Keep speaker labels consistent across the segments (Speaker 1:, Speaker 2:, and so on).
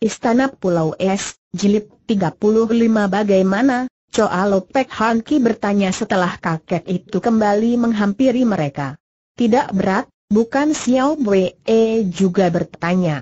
Speaker 1: Istana Pulau Es, Jilid 35 Bagaimana? Coa Lopek Hanki bertanya setelah kakek itu kembali menghampiri mereka. Tidak berat, bukan Xiao Wei eh, juga bertanya.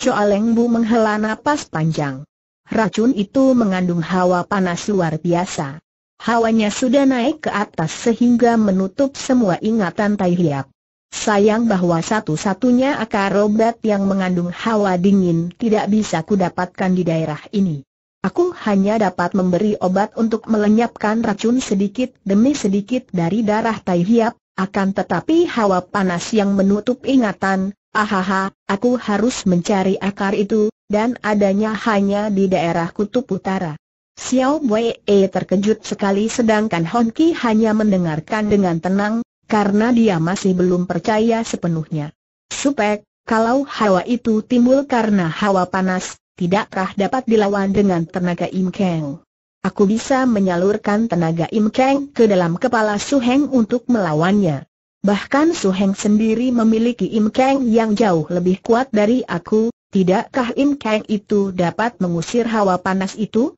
Speaker 1: Coa Leng menghela napas panjang. Racun itu mengandung hawa panas luar biasa. Hawanya sudah naik ke atas sehingga menutup semua ingatan Tai Hiap. Sayang bahwa satu-satunya akar obat yang mengandung hawa dingin tidak bisa kudapatkan di daerah ini. Aku hanya dapat memberi obat untuk melenyapkan racun sedikit demi sedikit dari darah tai hiap, akan tetapi hawa panas yang menutup ingatan, ahaha, aku harus mencari akar itu, dan adanya hanya di daerah kutub utara. Xiao Wei terkejut sekali sedangkan Honki hanya mendengarkan dengan tenang, karena dia masih belum percaya sepenuhnya. Supek, kalau hawa itu timbul karena hawa panas, tidakkah dapat dilawan dengan tenaga Im Kang? Aku bisa menyalurkan tenaga Im Kang ke dalam kepala Su Heng untuk melawannya. Bahkan Su Heng sendiri memiliki Im Kang yang jauh lebih kuat dari aku, tidakkah Im Kang itu dapat mengusir hawa panas itu?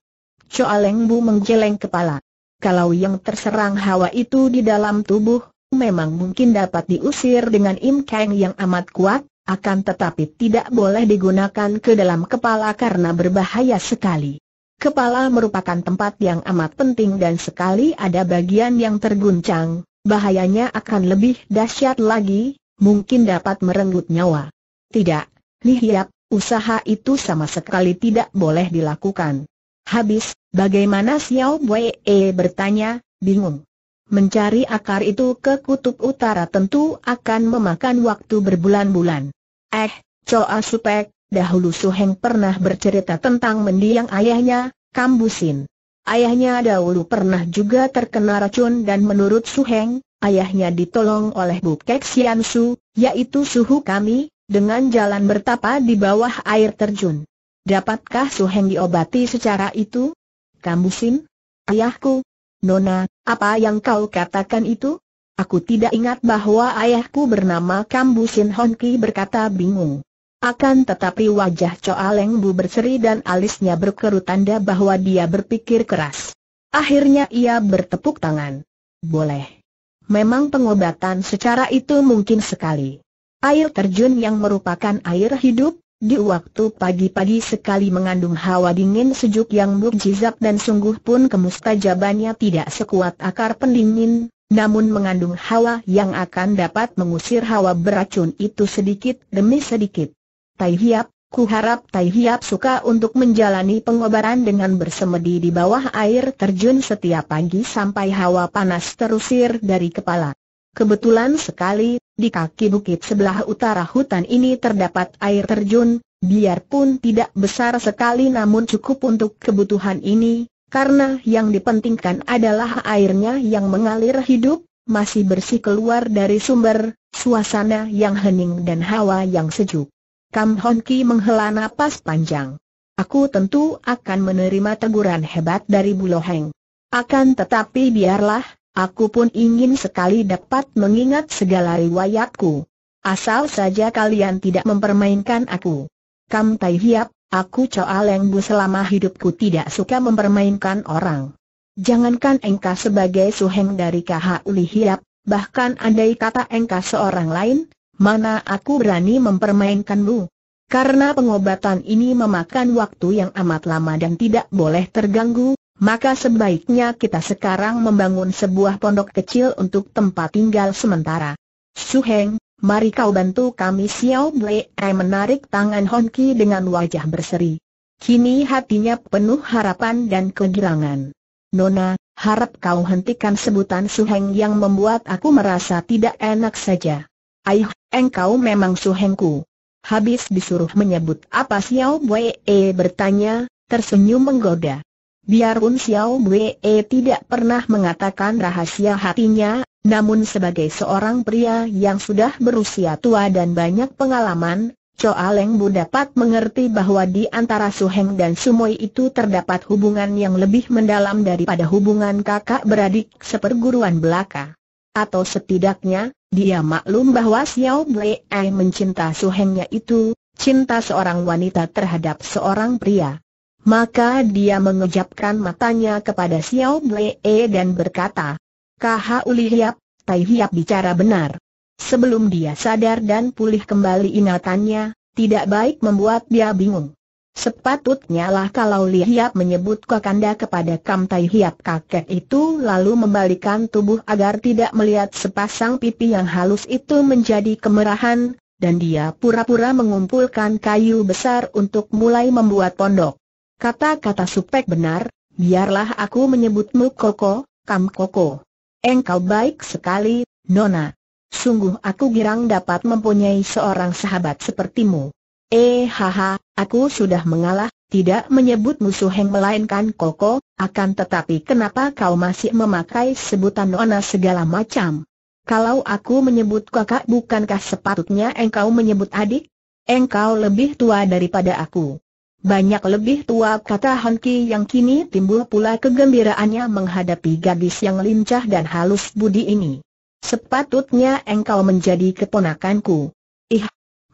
Speaker 1: Choa Leng Bu menggeleng kepala. Kalau yang terserang hawa itu di dalam tubuh, memang mungkin dapat diusir dengan Im Kang yang amat kuat, akan tetapi tidak boleh digunakan ke dalam kepala karena berbahaya sekali. Kepala merupakan tempat yang amat penting dan sekali ada bagian yang terguncang, bahayanya akan lebih dahsyat lagi, mungkin dapat merenggut nyawa. Tidak, Lihiap, usaha itu sama sekali tidak boleh dilakukan. Habis, bagaimana Xiao Wei bertanya, bingung. Mencari akar itu ke kutub utara tentu akan memakan waktu berbulan-bulan. Eh, Choa Supek, dahulu Suheng pernah bercerita tentang mendiang ayahnya, Kambusin. Ayahnya dahulu pernah juga terkena racun dan menurut Suheng, ayahnya ditolong oleh Bukek Sian Su, yaitu suhu kami, dengan jalan bertapa di bawah air terjun. Dapatkah Suheng diobati secara itu? Kambusin? Ayahku, Nona, apa yang kau katakan itu? Aku tidak ingat bahwa ayahku bernama Kambu Kambusin Honki berkata bingung. Akan tetapi wajah Choa Leng Bu berseri dan alisnya berkerut tanda bahwa dia berpikir keras. Akhirnya ia bertepuk tangan. Boleh. Memang pengobatan secara itu mungkin sekali. Air terjun yang merupakan air hidup, di waktu pagi-pagi sekali mengandung hawa dingin sejuk yang mukjizat dan sungguh pun kemustajabannya tidak sekuat akar pendingin, namun mengandung hawa yang akan dapat mengusir hawa beracun itu sedikit demi sedikit. Tai Hiap, ku harap Tai Hiap suka untuk menjalani pengobaran dengan bersemedi di bawah air terjun setiap pagi sampai hawa panas terusir dari kepala. Kebetulan sekali, di kaki bukit sebelah utara hutan ini terdapat air terjun, biarpun tidak besar sekali namun cukup untuk kebutuhan ini, karena yang dipentingkan adalah airnya yang mengalir hidup, masih bersih keluar dari sumber, suasana yang hening dan hawa yang sejuk. Kam Hon Ki menghela napas panjang. Aku tentu akan menerima teguran hebat dari Buloheng. Akan tetapi biarlah, Aku pun ingin sekali dapat mengingat segala riwayatku. Asal saja kalian tidak mempermainkan aku. Kam Tai Hiap, aku Coa Leng Bu selama hidupku tidak suka mempermainkan orang. Jangankan engka sebagai suheng dari KH Uli Hiap, bahkan andai kata engka seorang lain, mana aku berani mempermainkanmu. Karena pengobatan ini memakan waktu yang amat lama dan tidak boleh terganggu, maka sebaiknya kita sekarang membangun sebuah pondok kecil untuk tempat tinggal sementara. Su Heng, mari kau bantu kami Xiao Wei. Ble menarik tangan Hon Ki dengan wajah berseri. Kini hatinya penuh harapan dan kegirangan. Nona, harap kau hentikan sebutan Su Heng yang membuat aku merasa tidak enak saja. Aih, engkau memang Su Hengku. Habis disuruh menyebut apa Xiao Wei, bertanya, tersenyum menggoda. Biarpun Xiao Wei tidak pernah mengatakan rahasia hatinya, namun sebagai seorang pria yang sudah berusia tua dan banyak pengalaman, Choa Leng Bu dapat mengerti bahwa di antara Su Heng dan Sumoi itu terdapat hubungan yang lebih mendalam daripada hubungan kakak beradik seperguruan belaka. Atau setidaknya, dia maklum bahwa Xiao Wei mencinta Su Hengnya itu, cinta seorang wanita terhadap seorang pria. Maka dia mengejapkan matanya kepada Xiao Wei dan berkata, Kaha Uli Hiap, Tai Hiap bicara benar. Sebelum dia sadar dan pulih kembali ingatannya, tidak baik membuat dia bingung. Sepatutnya lah kalau Li Hiap menyebut Kakanda kepada Kam Tai Hiap kakek itu lalu membalikan tubuh agar tidak melihat sepasang pipi yang halus itu menjadi kemerahan, dan dia pura-pura mengumpulkan kayu besar untuk mulai membuat pondok. Kata-kata Supek benar, biarlah aku menyebutmu Koko, Kam Koko. Engkau baik sekali, Nona. Sungguh aku girang dapat mempunyai seorang sahabat sepertimu. Eh haha, aku sudah mengalah, tidak menyebut musuh yang melainkan Koko, akan tetapi kenapa kau masih memakai sebutan Nona segala macam? Kalau aku menyebut kakak bukankah sepatutnya engkau menyebut adik? Engkau lebih tua daripada aku. Banyak lebih tua kata Hanki yang kini timbul pula kegembiraannya menghadapi gadis yang lincah dan halus budi ini. Sepatutnya engkau menjadi keponakanku. Ih,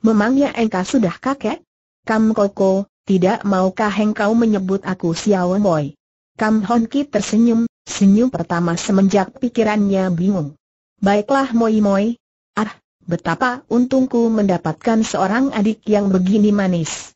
Speaker 1: memangnya engkau sudah kakek? Kam Koko, tidak maukah engkau menyebut aku Xiao Boy? Kam Honki tersenyum, senyum pertama semenjak pikirannya bingung. Baiklah Moi Moi. Ah, betapa untungku mendapatkan seorang adik yang begini manis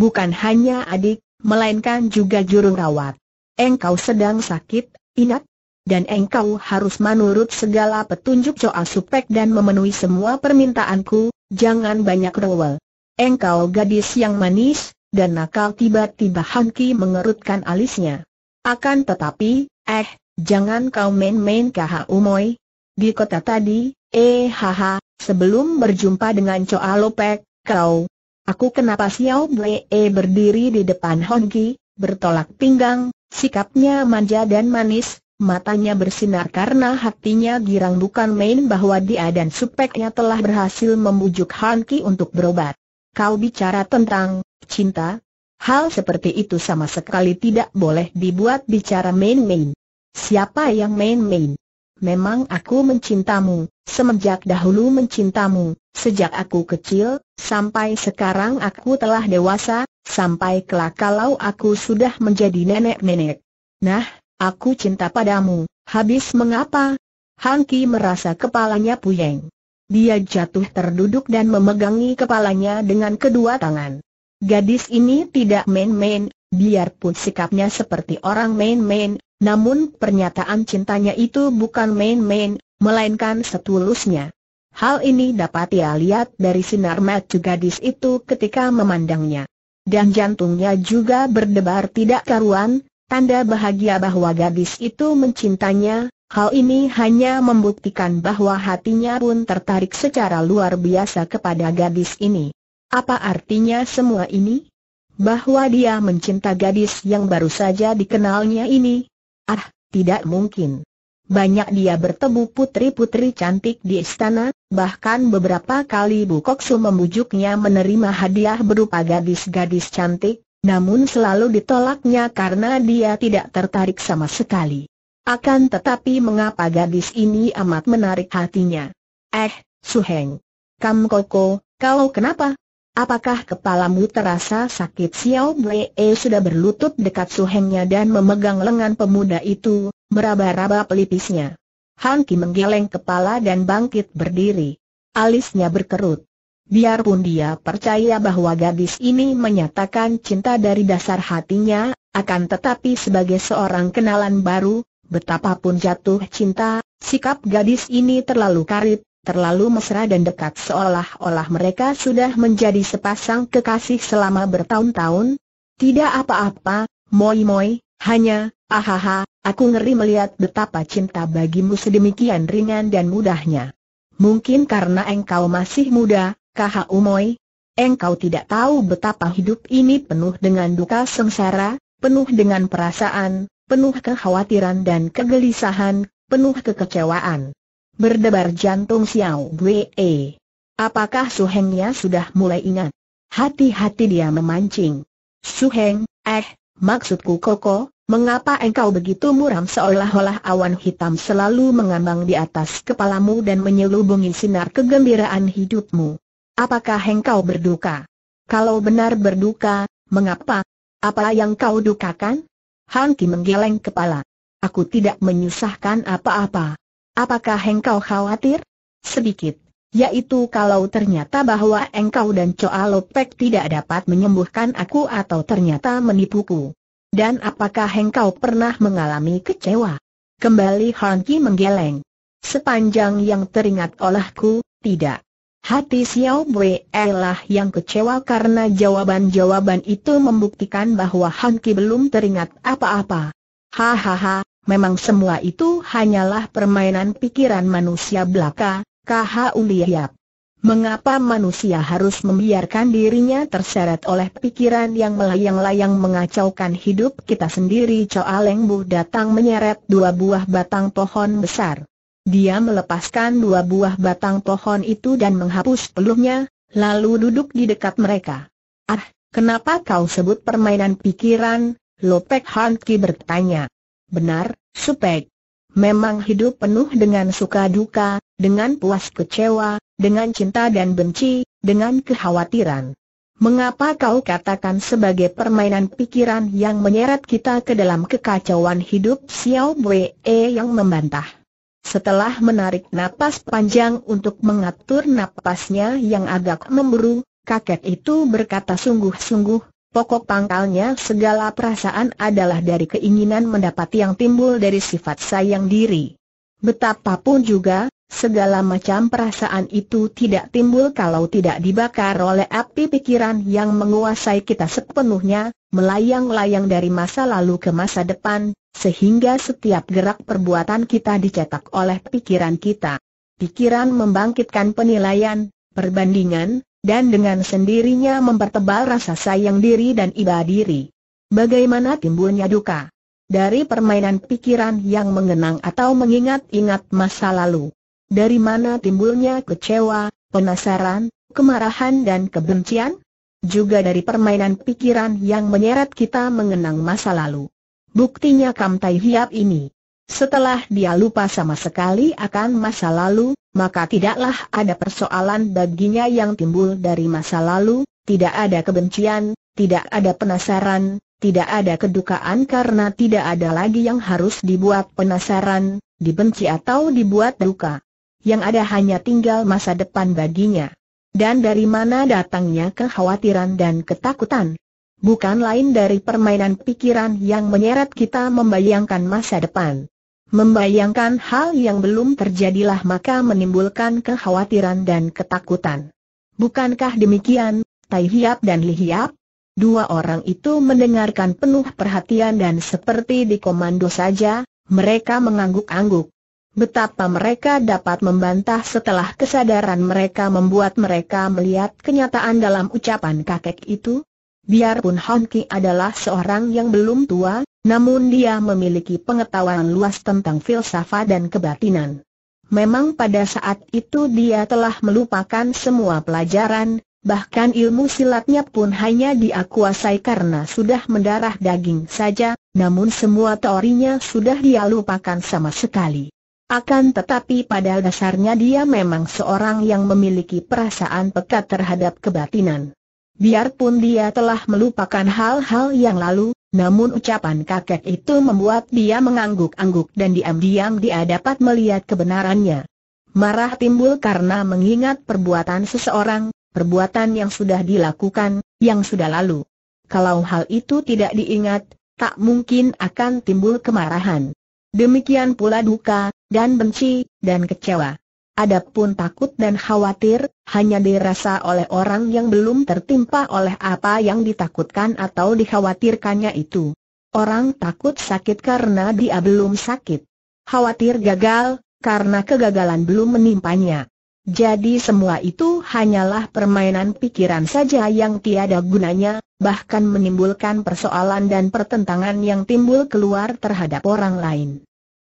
Speaker 1: bukan hanya adik, melainkan juga juru rawat. Engkau sedang sakit, ingat? dan engkau harus menurut segala petunjuk Coa Supek dan memenuhi semua permintaanku, jangan banyak rewel. Engkau gadis yang manis, dan nakal tiba-tiba Hanki mengerutkan alisnya. Akan tetapi, eh, jangan kau main-main kaha Umoy? Di kota tadi, eh haha, sebelum berjumpa dengan Coa Lopek, kau, Aku kenapa Xiao Blee e berdiri di depan Hongki, bertolak pinggang, sikapnya manja dan manis, matanya bersinar karena hatinya girang bukan main bahwa dia dan supeknya telah berhasil membujuk Hongki untuk berobat. Kau bicara tentang cinta? Hal seperti itu sama sekali tidak boleh dibuat bicara main-main. Siapa yang main-main? Memang aku mencintamu, semenjak dahulu mencintamu, sejak aku kecil, sampai sekarang aku telah dewasa, sampai kelak kalau aku sudah menjadi nenek-nenek. Nah, aku cinta padamu, habis mengapa? Hangki merasa kepalanya puyeng. Dia jatuh terduduk dan memegangi kepalanya dengan kedua tangan. Gadis ini tidak main-main, Biarpun sikapnya seperti orang main-main, namun pernyataan cintanya itu bukan main-main, melainkan setulusnya. Hal ini dapat ia lihat dari sinar mata gadis itu ketika memandangnya. Dan jantungnya juga berdebar tidak karuan, tanda bahagia bahwa gadis itu mencintanya, hal ini hanya membuktikan bahwa hatinya pun tertarik secara luar biasa kepada gadis ini. Apa artinya semua ini? bahwa dia mencinta gadis yang baru saja dikenalnya ini? Ah, tidak mungkin. Banyak dia bertemu putri-putri cantik di istana, bahkan beberapa kali Bu Koksu membujuknya menerima hadiah berupa gadis-gadis cantik, namun selalu ditolaknya karena dia tidak tertarik sama sekali. Akan tetapi mengapa gadis ini amat menarik hatinya? Eh, Suheng. Kam Koko, kau kenapa? Apakah kepalamu terasa sakit Xiao Bwe sudah berlutut dekat suhengnya dan memegang lengan pemuda itu, meraba-raba pelipisnya. Han Ki menggeleng kepala dan bangkit berdiri. Alisnya berkerut. Biarpun dia percaya bahwa gadis ini menyatakan cinta dari dasar hatinya, akan tetapi sebagai seorang kenalan baru, betapapun jatuh cinta, sikap gadis ini terlalu karib, terlalu mesra dan dekat seolah-olah mereka sudah menjadi sepasang kekasih selama bertahun-tahun. Tidak apa-apa, moi-moi, hanya, ahaha, aku ngeri melihat betapa cinta bagimu sedemikian ringan dan mudahnya. Mungkin karena engkau masih muda, kaha Moi, engkau tidak tahu betapa hidup ini penuh dengan duka sengsara, penuh dengan perasaan, penuh kekhawatiran dan kegelisahan, penuh kekecewaan. Berdebar jantung Xiao Wei. Apakah Suhengnya sudah mulai ingat? Hati-hati dia memancing. Suheng, eh, maksudku Koko, mengapa engkau begitu muram seolah-olah awan hitam selalu mengambang di atas kepalamu dan menyelubungi sinar kegembiraan hidupmu? Apakah engkau berduka? Kalau benar berduka, mengapa? Apa yang kau dukakan? Hanki menggeleng kepala. Aku tidak menyusahkan apa-apa. Apakah engkau khawatir? Sedikit. Yaitu kalau ternyata bahwa engkau dan Choa Lopek tidak dapat menyembuhkan aku atau ternyata menipuku. Dan apakah engkau pernah mengalami kecewa? Kembali Hanki menggeleng. Sepanjang yang teringat olehku, tidak. Hati Xiao Wei lah yang kecewa karena jawaban-jawaban itu membuktikan bahwa Hanki belum teringat apa-apa. Hahaha, memang semua itu hanyalah permainan pikiran manusia belaka, KHU Liap. Mengapa manusia harus membiarkan dirinya terseret oleh pikiran yang melayang-layang mengacaukan hidup kita sendiri? Coa Leng Bu datang menyeret dua buah batang pohon besar. Dia melepaskan dua buah batang pohon itu dan menghapus peluhnya, lalu duduk di dekat mereka. Ah, kenapa kau sebut permainan pikiran? Lopek Hanki bertanya. Benar, Supek. Memang hidup penuh dengan suka duka, dengan puas kecewa, dengan cinta dan benci, dengan kekhawatiran. Mengapa kau katakan sebagai permainan pikiran yang menyeret kita ke dalam kekacauan hidup Xiao Wei yang membantah? Setelah menarik napas panjang untuk mengatur napasnya yang agak memburu, kakek itu berkata sungguh-sungguh, Pokok pangkalnya segala perasaan adalah dari keinginan mendapat yang timbul dari sifat sayang diri. Betapapun juga, segala macam perasaan itu tidak timbul kalau tidak dibakar oleh api pikiran yang menguasai kita sepenuhnya, melayang-layang dari masa lalu ke masa depan, sehingga setiap gerak perbuatan kita dicetak oleh pikiran kita. Pikiran membangkitkan penilaian, perbandingan, dan dengan sendirinya mempertebal rasa sayang diri dan iba diri. Bagaimana timbulnya duka? Dari permainan pikiran yang mengenang atau mengingat-ingat masa lalu. Dari mana timbulnya kecewa, penasaran, kemarahan dan kebencian? Juga dari permainan pikiran yang menyeret kita mengenang masa lalu. Buktinya Kam Tai Hiap ini. Setelah dia lupa sama sekali akan masa lalu, maka tidaklah ada persoalan baginya yang timbul dari masa lalu, tidak ada kebencian, tidak ada penasaran, tidak ada kedukaan karena tidak ada lagi yang harus dibuat penasaran, dibenci atau dibuat duka. Yang ada hanya tinggal masa depan baginya. Dan dari mana datangnya kekhawatiran dan ketakutan? Bukan lain dari permainan pikiran yang menyeret kita membayangkan masa depan. Membayangkan hal yang belum terjadilah maka menimbulkan kekhawatiran dan ketakutan. Bukankah demikian, Tai Hiap dan Li Hiap? Dua orang itu mendengarkan penuh perhatian dan seperti dikomando saja, mereka mengangguk-angguk. Betapa mereka dapat membantah setelah kesadaran mereka membuat mereka melihat kenyataan dalam ucapan kakek itu. Biarpun Hong Ki adalah seorang yang belum tua, namun dia memiliki pengetahuan luas tentang filsafat dan kebatinan. Memang pada saat itu dia telah melupakan semua pelajaran, bahkan ilmu silatnya pun hanya diakuasai karena sudah mendarah daging saja, namun semua teorinya sudah dia lupakan sama sekali. Akan tetapi pada dasarnya dia memang seorang yang memiliki perasaan pekat terhadap kebatinan. Biarpun dia telah melupakan hal-hal yang lalu, namun ucapan kakek itu membuat dia mengangguk-angguk dan diam-diam dia dapat melihat kebenarannya. Marah timbul karena mengingat perbuatan seseorang, perbuatan yang sudah dilakukan, yang sudah lalu. Kalau hal itu tidak diingat, tak mungkin akan timbul kemarahan. Demikian pula duka, dan benci, dan kecewa. Adapun takut dan khawatir, hanya dirasa oleh orang yang belum tertimpa oleh apa yang ditakutkan atau dikhawatirkannya itu. Orang takut sakit karena dia belum sakit. Khawatir gagal, karena kegagalan belum menimpanya. Jadi semua itu hanyalah permainan pikiran saja yang tiada gunanya, bahkan menimbulkan persoalan dan pertentangan yang timbul keluar terhadap orang lain.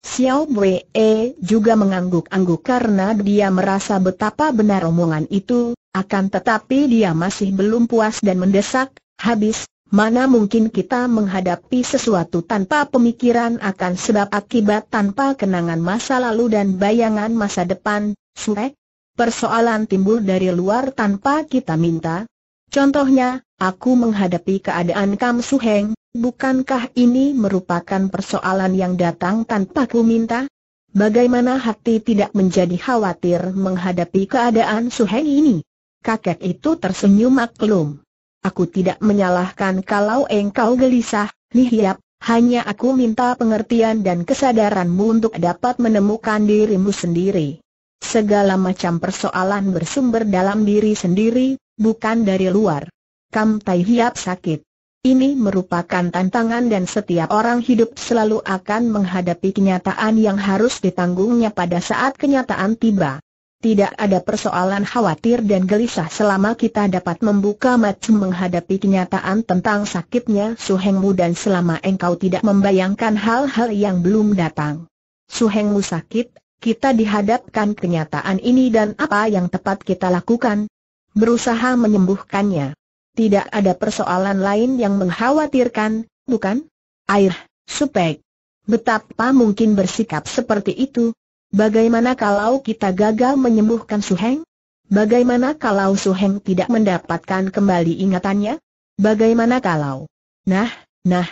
Speaker 1: Xiao e juga mengangguk-angguk karena dia merasa betapa benar omongan itu, akan tetapi dia masih belum puas dan mendesak, habis, mana mungkin kita menghadapi sesuatu tanpa pemikiran akan sebab akibat tanpa kenangan masa lalu dan bayangan masa depan, suek? Persoalan timbul dari luar tanpa kita minta. Contohnya, aku menghadapi keadaan Kam Suheng, Bukankah ini merupakan persoalan yang datang tanpa ku minta? Bagaimana hati tidak menjadi khawatir menghadapi keadaan Suheng ini? Kakek itu tersenyum maklum. Aku tidak menyalahkan kalau engkau gelisah, lihiap, hanya aku minta pengertian dan kesadaranmu untuk dapat menemukan dirimu sendiri. Segala macam persoalan bersumber dalam diri sendiri, bukan dari luar. Kam Tai Hiap sakit. Ini merupakan tantangan dan setiap orang hidup selalu akan menghadapi kenyataan yang harus ditanggungnya pada saat kenyataan tiba. Tidak ada persoalan khawatir dan gelisah selama kita dapat membuka mata menghadapi kenyataan tentang sakitnya suhengmu dan selama engkau tidak membayangkan hal-hal yang belum datang. Suhengmu sakit, kita dihadapkan kenyataan ini dan apa yang tepat kita lakukan? Berusaha menyembuhkannya. Tidak ada persoalan lain yang mengkhawatirkan, bukan? Air, supek. Betapa mungkin bersikap seperti itu? Bagaimana kalau kita gagal menyembuhkan Suheng? Bagaimana kalau Suheng tidak mendapatkan kembali ingatannya? Bagaimana kalau? Nah, nah,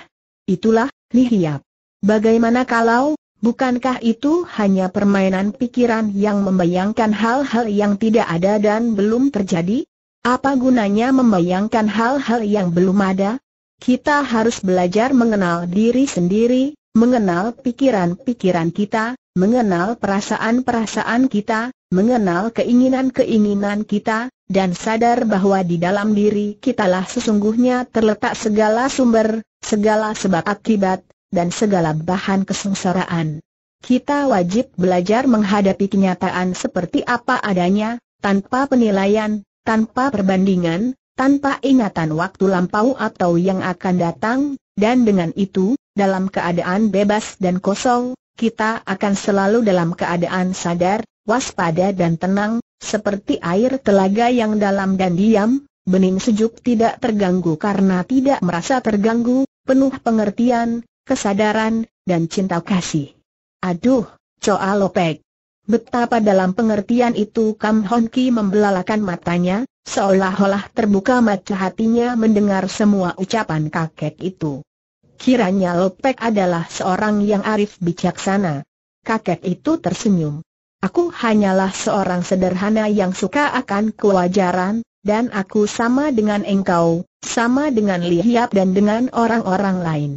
Speaker 1: itulah, lihiap. Bagaimana kalau, bukankah itu hanya permainan pikiran yang membayangkan hal-hal yang tidak ada dan belum terjadi? Apa gunanya membayangkan hal-hal yang belum ada? Kita harus belajar mengenal diri sendiri, mengenal pikiran-pikiran kita, mengenal perasaan-perasaan kita, mengenal keinginan-keinginan kita, dan sadar bahwa di dalam diri kitalah sesungguhnya terletak segala sumber, segala sebab akibat, dan segala bahan kesengsaraan. Kita wajib belajar menghadapi kenyataan seperti apa adanya, tanpa penilaian, tanpa perbandingan, tanpa ingatan waktu lampau atau yang akan datang, dan dengan itu, dalam keadaan bebas dan kosong, kita akan selalu dalam keadaan sadar, waspada dan tenang, seperti air telaga yang dalam dan diam, bening sejuk tidak terganggu karena tidak merasa terganggu, penuh pengertian, kesadaran, dan cinta kasih. Aduh, Coa Lopek, Betapa dalam pengertian itu Kam Hon Ki membelalakan matanya, seolah-olah terbuka mata hatinya mendengar semua ucapan kakek itu. Kiranya Lopek adalah seorang yang arif bijaksana. Kakek itu tersenyum. Aku hanyalah seorang sederhana yang suka akan kewajaran, dan aku sama dengan engkau, sama dengan Li Hiap dan dengan orang-orang lain.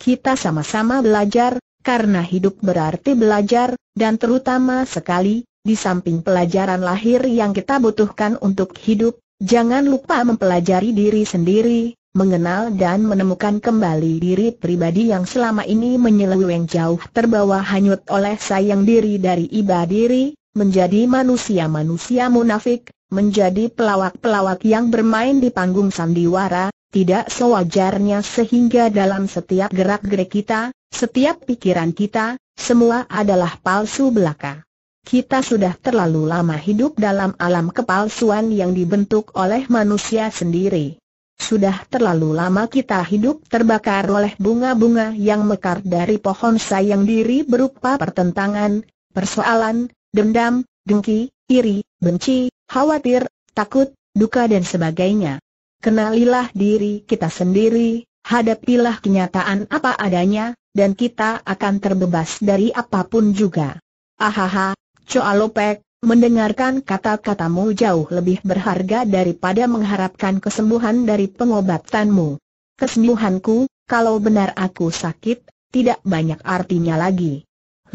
Speaker 1: Kita sama-sama belajar, karena hidup berarti belajar, dan terutama sekali, di samping pelajaran lahir yang kita butuhkan untuk hidup, jangan lupa mempelajari diri sendiri, mengenal dan menemukan kembali diri pribadi yang selama ini menyeleweng jauh terbawa hanyut oleh sayang diri dari iba diri, menjadi manusia-manusia munafik, menjadi pelawak-pelawak yang bermain di panggung sandiwara, tidak sewajarnya sehingga dalam setiap gerak-gerik kita, setiap pikiran kita, semua adalah palsu belaka. Kita sudah terlalu lama hidup dalam alam kepalsuan yang dibentuk oleh manusia sendiri. Sudah terlalu lama kita hidup terbakar oleh bunga-bunga yang mekar dari pohon sayang diri berupa pertentangan, persoalan, dendam, dengki, iri, benci, khawatir, takut, duka dan sebagainya. Kenalilah diri kita sendiri, hadapilah kenyataan apa adanya, dan kita akan terbebas dari apapun juga. Ahaha, coa Lopek, mendengarkan kata-katamu jauh lebih berharga daripada mengharapkan kesembuhan dari pengobatanmu. Kesembuhanku, kalau benar aku sakit, tidak banyak artinya lagi.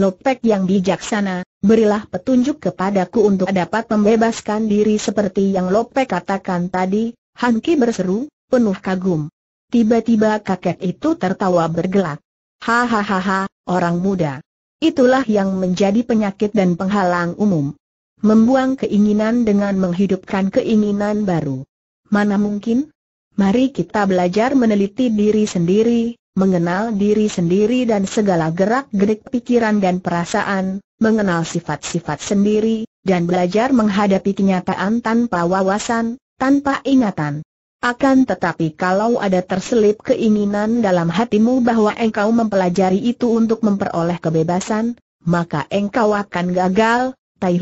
Speaker 1: Lopek yang bijaksana, berilah petunjuk kepadaku untuk dapat membebaskan diri seperti yang Lopek katakan tadi, Hanki berseru, penuh kagum. Tiba-tiba kakek itu tertawa bergelak. Hahaha, orang muda. Itulah yang menjadi penyakit dan penghalang umum. Membuang keinginan dengan menghidupkan keinginan baru. Mana mungkin? Mari kita belajar meneliti diri sendiri, mengenal diri sendiri dan segala gerak-gerik pikiran dan perasaan, mengenal sifat-sifat sendiri, dan belajar menghadapi kenyataan tanpa wawasan, tanpa ingatan. Akan tetapi kalau ada terselip keinginan dalam hatimu bahwa engkau mempelajari itu untuk memperoleh kebebasan, maka engkau akan gagal, Tai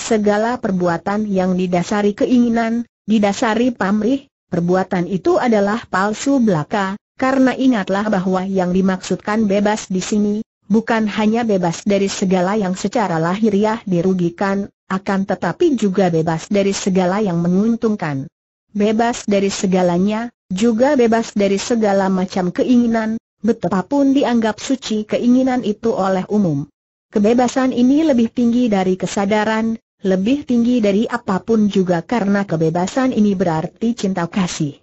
Speaker 1: Segala perbuatan yang didasari keinginan, didasari pamrih, perbuatan itu adalah palsu belaka, karena ingatlah bahwa yang dimaksudkan bebas di sini, bukan hanya bebas dari segala yang secara lahiriah dirugikan, akan tetapi juga bebas dari segala yang menguntungkan bebas dari segalanya, juga bebas dari segala macam keinginan, betapapun dianggap suci keinginan itu oleh umum. Kebebasan ini lebih tinggi dari kesadaran, lebih tinggi dari apapun juga karena kebebasan ini berarti cinta kasih.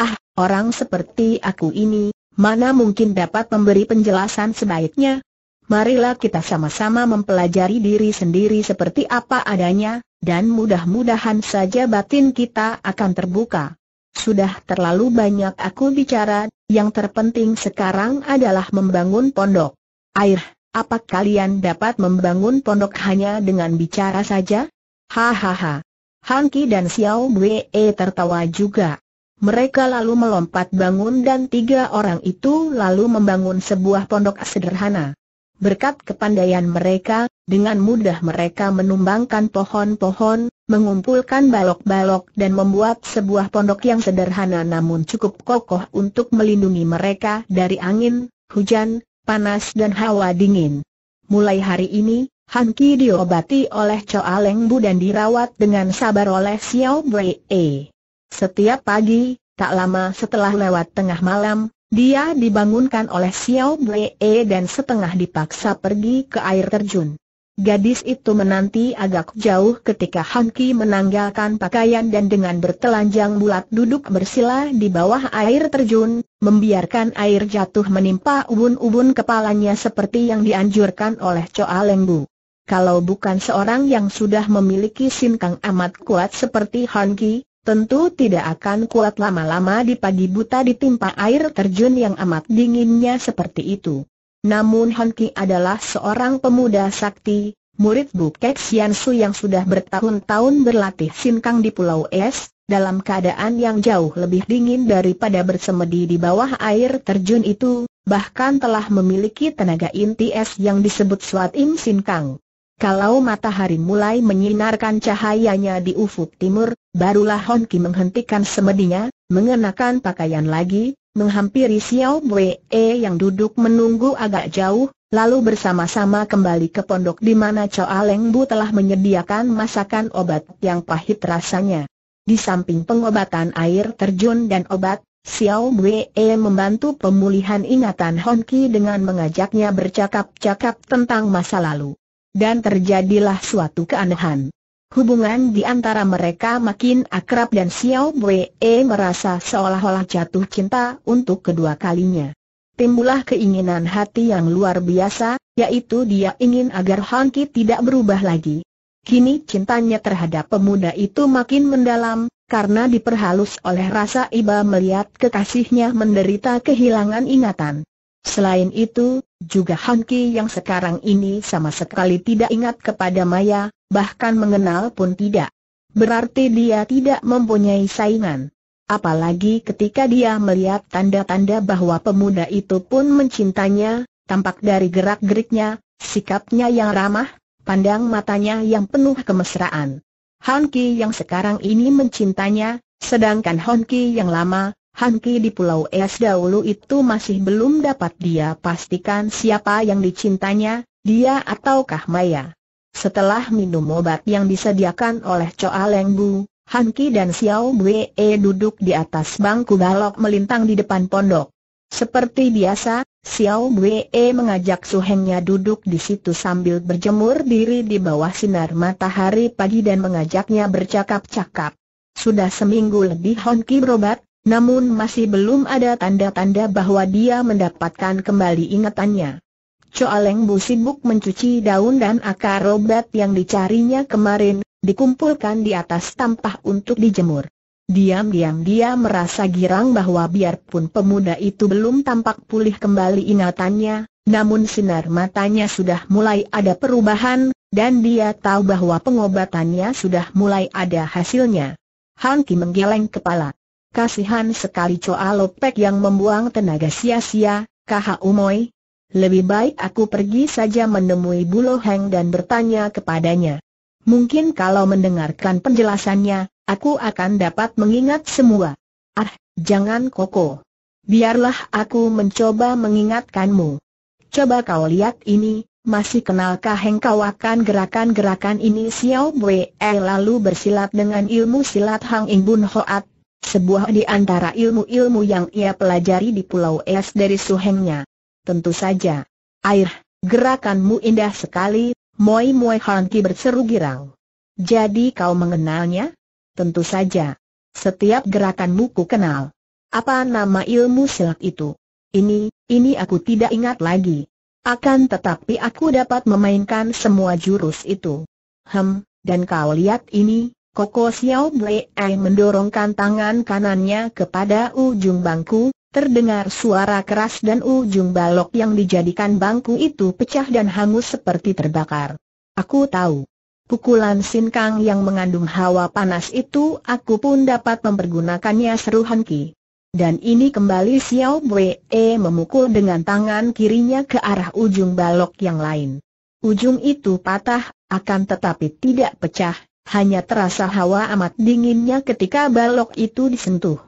Speaker 1: Ah, orang seperti aku ini, mana mungkin dapat memberi penjelasan sebaiknya, marilah kita sama-sama mempelajari diri sendiri seperti apa adanya, dan mudah-mudahan saja batin kita akan terbuka. Sudah terlalu banyak aku bicara, yang terpenting sekarang adalah membangun pondok. Air, apa kalian dapat membangun pondok hanya dengan bicara saja? Hahaha. Hangki dan Xiao Wei tertawa juga. Mereka lalu melompat bangun dan tiga orang itu lalu membangun sebuah pondok sederhana. Berkat kepandaian mereka, dengan mudah mereka menumbangkan pohon-pohon, mengumpulkan balok-balok dan membuat sebuah pondok yang sederhana namun cukup kokoh untuk melindungi mereka dari angin, hujan, panas dan hawa dingin. Mulai hari ini, Han Ki diobati oleh Choa Leng Bu dan dirawat dengan sabar oleh Xiao Wei. Setiap pagi, tak lama setelah lewat tengah malam, dia dibangunkan oleh Xiao Wei dan setengah dipaksa pergi ke air terjun. Gadis itu menanti agak jauh ketika Han Ki menanggalkan pakaian dan dengan bertelanjang bulat duduk bersila di bawah air terjun, membiarkan air jatuh menimpa ubun-ubun kepalanya seperti yang dianjurkan oleh Choa Leng Bu. Kalau bukan seorang yang sudah memiliki sinkang amat kuat seperti Han Ki, Tentu tidak akan kuat lama-lama di pagi buta ditimpa air terjun yang amat dinginnya seperti itu. Namun Han Ki adalah seorang pemuda sakti, murid Kek Sian Su yang sudah bertahun-tahun berlatih sinkang di Pulau Es, dalam keadaan yang jauh lebih dingin daripada bersemedi di bawah air terjun itu, bahkan telah memiliki tenaga inti es yang disebut Swat Im Sinkang. Kalau matahari mulai menyinarkan cahayanya di ufuk timur, barulah Hon Ki menghentikan semedinya, mengenakan pakaian lagi, menghampiri Xiao Wei yang duduk menunggu agak jauh, lalu bersama-sama kembali ke pondok di mana Chow Alengbu Bu telah menyediakan masakan obat yang pahit rasanya. Di samping pengobatan air terjun dan obat, Xiao Wei membantu pemulihan ingatan Hon Ki dengan mengajaknya bercakap-cakap tentang masa lalu dan terjadilah suatu keanehan. Hubungan di antara mereka makin akrab dan Xiao Wei merasa seolah-olah jatuh cinta untuk kedua kalinya. Timbulah keinginan hati yang luar biasa, yaitu dia ingin agar Han Ki tidak berubah lagi. Kini cintanya terhadap pemuda itu makin mendalam, karena diperhalus oleh rasa iba melihat kekasihnya menderita kehilangan ingatan. Selain itu, juga Hanki yang sekarang ini sama sekali tidak ingat kepada Maya, bahkan mengenal pun tidak. Berarti dia tidak mempunyai saingan. Apalagi ketika dia melihat tanda-tanda bahwa pemuda itu pun mencintainya, tampak dari gerak-geriknya, sikapnya yang ramah, pandang matanya yang penuh kemesraan. Hanki yang sekarang ini mencintanya, sedangkan Honki yang lama, Hanki di Pulau Es dahulu itu masih belum dapat dia pastikan siapa yang dicintanya, dia ataukah Maya. Setelah minum obat yang disediakan oleh Choa Leng Bu, Hanki dan Xiao Wei E duduk di atas bangku balok melintang di depan pondok. Seperti biasa, Xiao Wei E mengajak suhengnya duduk di situ sambil berjemur diri di bawah sinar matahari pagi dan mengajaknya bercakap-cakap. Sudah seminggu lebih Hanki berobat, namun masih belum ada tanda-tanda bahwa dia mendapatkan kembali ingatannya. Choaleng Bu sibuk mencuci daun dan akar obat yang dicarinya kemarin, dikumpulkan di atas tampah untuk dijemur. Diam-diam dia merasa girang bahwa biarpun pemuda itu belum tampak pulih kembali ingatannya, namun sinar matanya sudah mulai ada perubahan, dan dia tahu bahwa pengobatannya sudah mulai ada hasilnya. Han menggeleng kepala. Kasihan sekali Choa Lopek yang membuang tenaga sia-sia, kha Umoy. Lebih baik aku pergi saja menemui Bulo Heng dan bertanya kepadanya. Mungkin kalau mendengarkan penjelasannya, aku akan dapat mengingat semua. Ah, jangan koko. Biarlah aku mencoba mengingatkanmu. Coba kau lihat ini, masih kenalkah Heng kau akan gerakan-gerakan ini Xiao Wei lalu bersilat dengan ilmu silat Hang ing Bun Hoat, sebuah di antara ilmu-ilmu yang ia pelajari di Pulau Es dari suhengnya. Tentu saja. Air, gerakanmu indah sekali, Moi Moi Hanki berseru girang. Jadi kau mengenalnya? Tentu saja. Setiap gerakanmu ku kenal. Apa nama ilmu silat itu? Ini, ini aku tidak ingat lagi. Akan tetapi aku dapat memainkan semua jurus itu. Hem, dan kau lihat ini, Koko Xiao Blei mendorongkan tangan kanannya kepada ujung bangku, Terdengar suara keras dan ujung balok yang dijadikan bangku itu pecah dan hangus seperti terbakar. Aku tahu. Pukulan sinkang yang mengandung hawa panas itu aku pun dapat mempergunakannya seru ki. Dan ini kembali Xiao Wei e memukul dengan tangan kirinya ke arah ujung balok yang lain. Ujung itu patah, akan tetapi tidak pecah, hanya terasa hawa amat dinginnya ketika balok itu disentuh.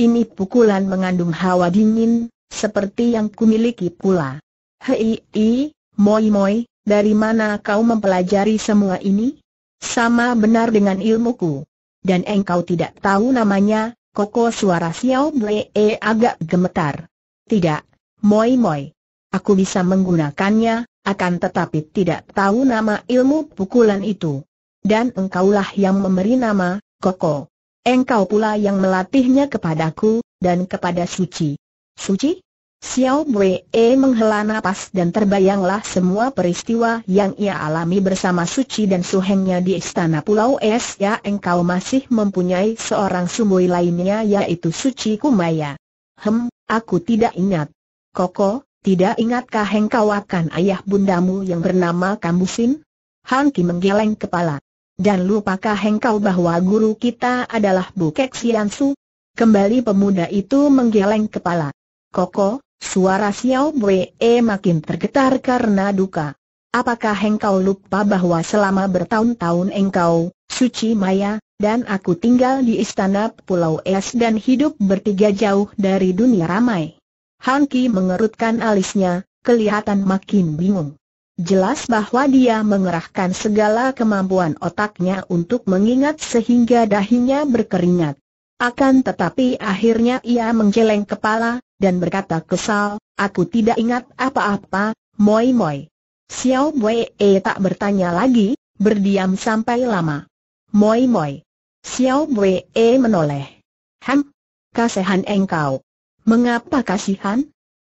Speaker 1: Ini pukulan mengandung hawa dingin, seperti yang kumiliki pula. Hei, i, moi moi, dari mana kau mempelajari semua ini? Sama benar dengan ilmuku. Dan engkau tidak tahu namanya, koko suara Xiao Blee agak gemetar. Tidak, moi moi. Aku bisa menggunakannya, akan tetapi tidak tahu nama ilmu pukulan itu. Dan engkaulah yang memberi nama, Koko. Engkau pula yang melatihnya kepadaku, dan kepada Suci. Suci? Xiao Wei menghela nafas dan terbayanglah semua peristiwa yang ia alami bersama Suci dan Suhengnya di istana Pulau Es ya engkau masih mempunyai seorang sumbui lainnya yaitu Suci Kumaya. Hem, aku tidak ingat. Koko, tidak ingatkah engkau akan ayah bundamu yang bernama Kambusin? Han Ki menggeleng kepala. Dan lupakah engkau bahwa guru kita adalah Bukek Siansu? Kembali pemuda itu menggeleng kepala. Koko, suara Xiao Wei e makin tergetar karena duka. Apakah engkau lupa bahwa selama bertahun-tahun engkau, suci maya, dan aku tinggal di istana Pulau Es dan hidup bertiga jauh dari dunia ramai? Hanki mengerutkan alisnya, kelihatan makin bingung. Jelas bahwa dia mengerahkan segala kemampuan otaknya untuk mengingat sehingga dahinya berkeringat. Akan tetapi akhirnya ia menggeleng kepala, dan berkata kesal, aku tidak ingat apa-apa, moi moi. Xiao Wei e tak bertanya lagi, berdiam sampai lama. Moi moi. Xiao Wei e menoleh. Hem, kasihan engkau. Mengapa kasihan?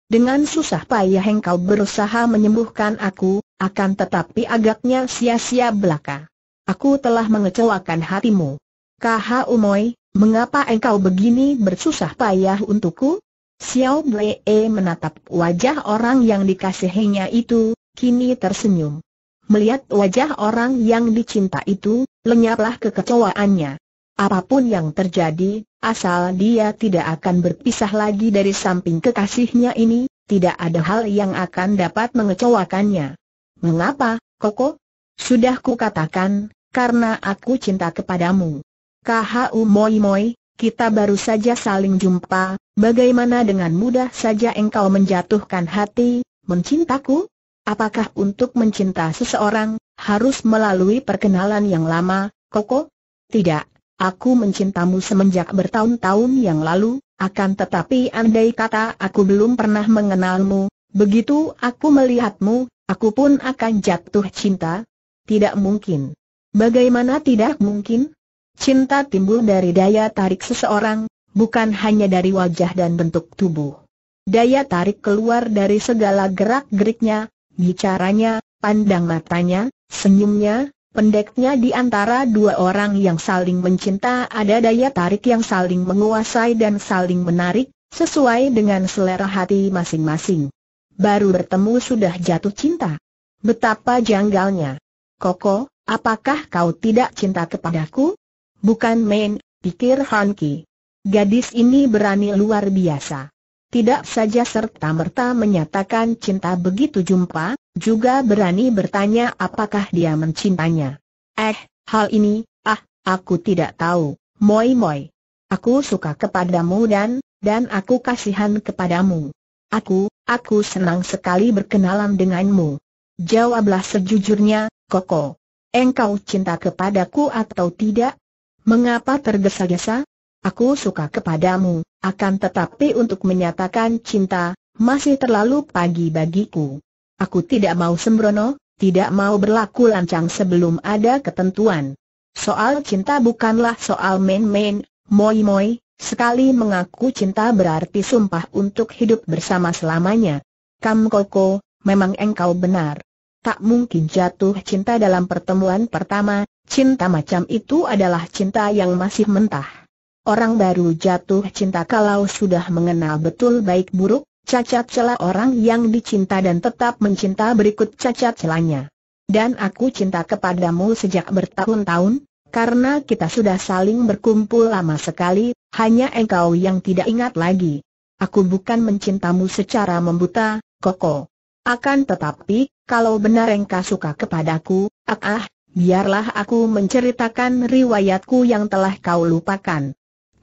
Speaker 1: Dengan susah payah engkau berusaha menyembuhkan aku, akan tetapi agaknya sia-sia belaka. Aku telah mengecewakan hatimu. Kah Umoy, mengapa engkau begini bersusah payah untukku? Xiao Blee menatap wajah orang yang dikasihinya itu, kini tersenyum. Melihat wajah orang yang dicinta itu, lenyaplah kekecewaannya. Apapun yang terjadi, asal dia tidak akan berpisah lagi dari samping kekasihnya ini, tidak ada hal yang akan dapat mengecewakannya. Mengapa, Koko? Sudah kukatakan, karena aku cinta kepadamu. KHU Moi Moi, kita baru saja saling jumpa, bagaimana dengan mudah saja engkau menjatuhkan hati, mencintaku? Apakah untuk mencinta seseorang, harus melalui perkenalan yang lama, Koko? Tidak, Aku mencintamu semenjak bertahun-tahun yang lalu, akan tetapi andai kata aku belum pernah mengenalmu, begitu aku melihatmu, aku pun akan jatuh cinta? Tidak mungkin. Bagaimana tidak mungkin? Cinta timbul dari daya tarik seseorang, bukan hanya dari wajah dan bentuk tubuh. Daya tarik keluar dari segala gerak-geriknya, bicaranya, pandang matanya, senyumnya, Pendeknya di antara dua orang yang saling mencinta ada daya tarik yang saling menguasai dan saling menarik, sesuai dengan selera hati masing-masing. Baru bertemu sudah jatuh cinta. Betapa janggalnya. Koko, apakah kau tidak cinta kepadaku? Bukan main, pikir Hanki. Gadis ini berani luar biasa tidak saja serta-merta menyatakan cinta begitu jumpa, juga berani bertanya apakah dia mencintanya. Eh, hal ini, ah, aku tidak tahu, moi moi. Aku suka kepadamu dan, dan aku kasihan kepadamu. Aku, aku senang sekali berkenalan denganmu. Jawablah sejujurnya, Koko. Engkau cinta kepadaku atau tidak? Mengapa tergesa-gesa? aku suka kepadamu, akan tetapi untuk menyatakan cinta, masih terlalu pagi bagiku. Aku tidak mau sembrono, tidak mau berlaku lancang sebelum ada ketentuan. Soal cinta bukanlah soal main-main, moi-moi, sekali mengaku cinta berarti sumpah untuk hidup bersama selamanya. Kam Koko, memang engkau benar. Tak mungkin jatuh cinta dalam pertemuan pertama, cinta macam itu adalah cinta yang masih mentah. Orang baru jatuh cinta kalau sudah mengenal betul baik buruk, cacat celah orang yang dicinta dan tetap mencinta berikut cacat celahnya. Dan aku cinta kepadamu sejak bertahun-tahun, karena kita sudah saling berkumpul lama sekali, hanya engkau yang tidak ingat lagi. Aku bukan mencintamu secara membuta, Koko. Akan tetapi, kalau benar engkau suka kepadaku, ah, ah biarlah aku menceritakan riwayatku yang telah kau lupakan.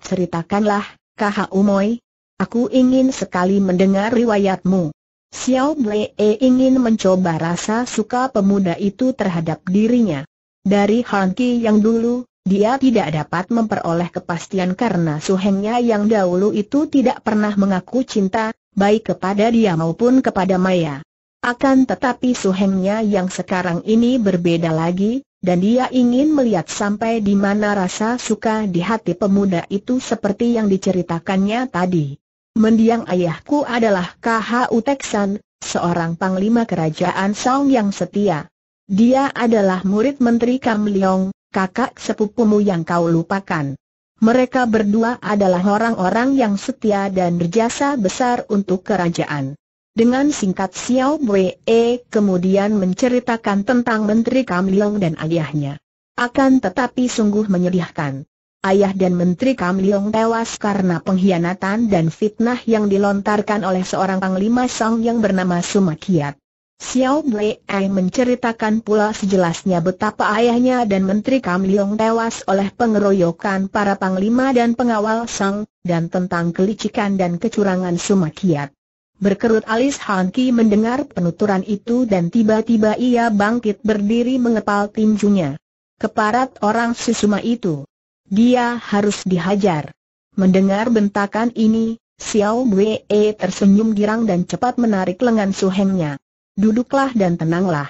Speaker 1: Ceritakanlah, Kaha Umoy. Aku ingin sekali mendengar riwayatmu. Xiao Blee ingin mencoba rasa suka pemuda itu terhadap dirinya. Dari Han Ki yang dulu, dia tidak dapat memperoleh kepastian karena Su suhengnya yang dahulu itu tidak pernah mengaku cinta, baik kepada dia maupun kepada Maya. Akan tetapi Su suhengnya yang sekarang ini berbeda lagi, dan dia ingin melihat sampai di mana rasa suka di hati pemuda itu seperti yang diceritakannya tadi. Mendiang ayahku adalah KHU Teksan, seorang panglima kerajaan Song yang setia. Dia adalah murid Menteri Kam Leong, kakak sepupumu yang kau lupakan. Mereka berdua adalah orang-orang yang setia dan berjasa besar untuk kerajaan. Dengan singkat Xiao Wei e, kemudian menceritakan tentang Menteri Kam Leong dan ayahnya. Akan tetapi sungguh menyedihkan. Ayah dan Menteri Kam Leong tewas karena pengkhianatan dan fitnah yang dilontarkan oleh seorang panglima Song yang bernama Sumakiat. Xiao Wei e, menceritakan pula sejelasnya betapa ayahnya dan Menteri Kam Leong tewas oleh pengeroyokan para panglima dan pengawal Song, dan tentang kelicikan dan kecurangan Sumakiat. Berkerut alis Han Ki mendengar penuturan itu dan tiba-tiba ia bangkit berdiri mengepal tinjunya. Keparat orang Susuma itu. Dia harus dihajar. Mendengar bentakan ini, Xiao Wei tersenyum girang dan cepat menarik lengan Su Hengnya. Duduklah dan tenanglah.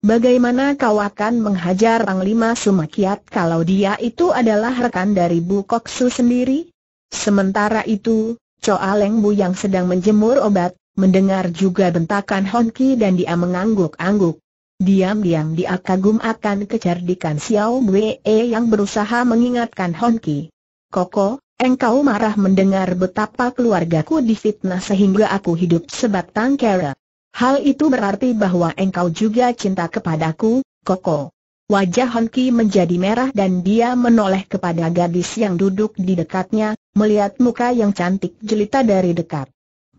Speaker 1: Bagaimana kau akan menghajar Panglima Sumakiat kalau dia itu adalah rekan dari Bu Koksu sendiri? Sementara itu, Coa Leng Bu yang sedang menjemur obat, mendengar juga bentakan Honki dan dia mengangguk-angguk. Diam-diam dia kagum akan kecerdikan Xiao Wei yang berusaha mengingatkan Honki. Koko, engkau marah mendengar betapa keluargaku difitnah sehingga aku hidup sebatang kara. Hal itu berarti bahwa engkau juga cinta kepadaku, Koko. Wajah Honki menjadi merah dan dia menoleh kepada gadis yang duduk di dekatnya, melihat muka yang cantik jelita dari dekat.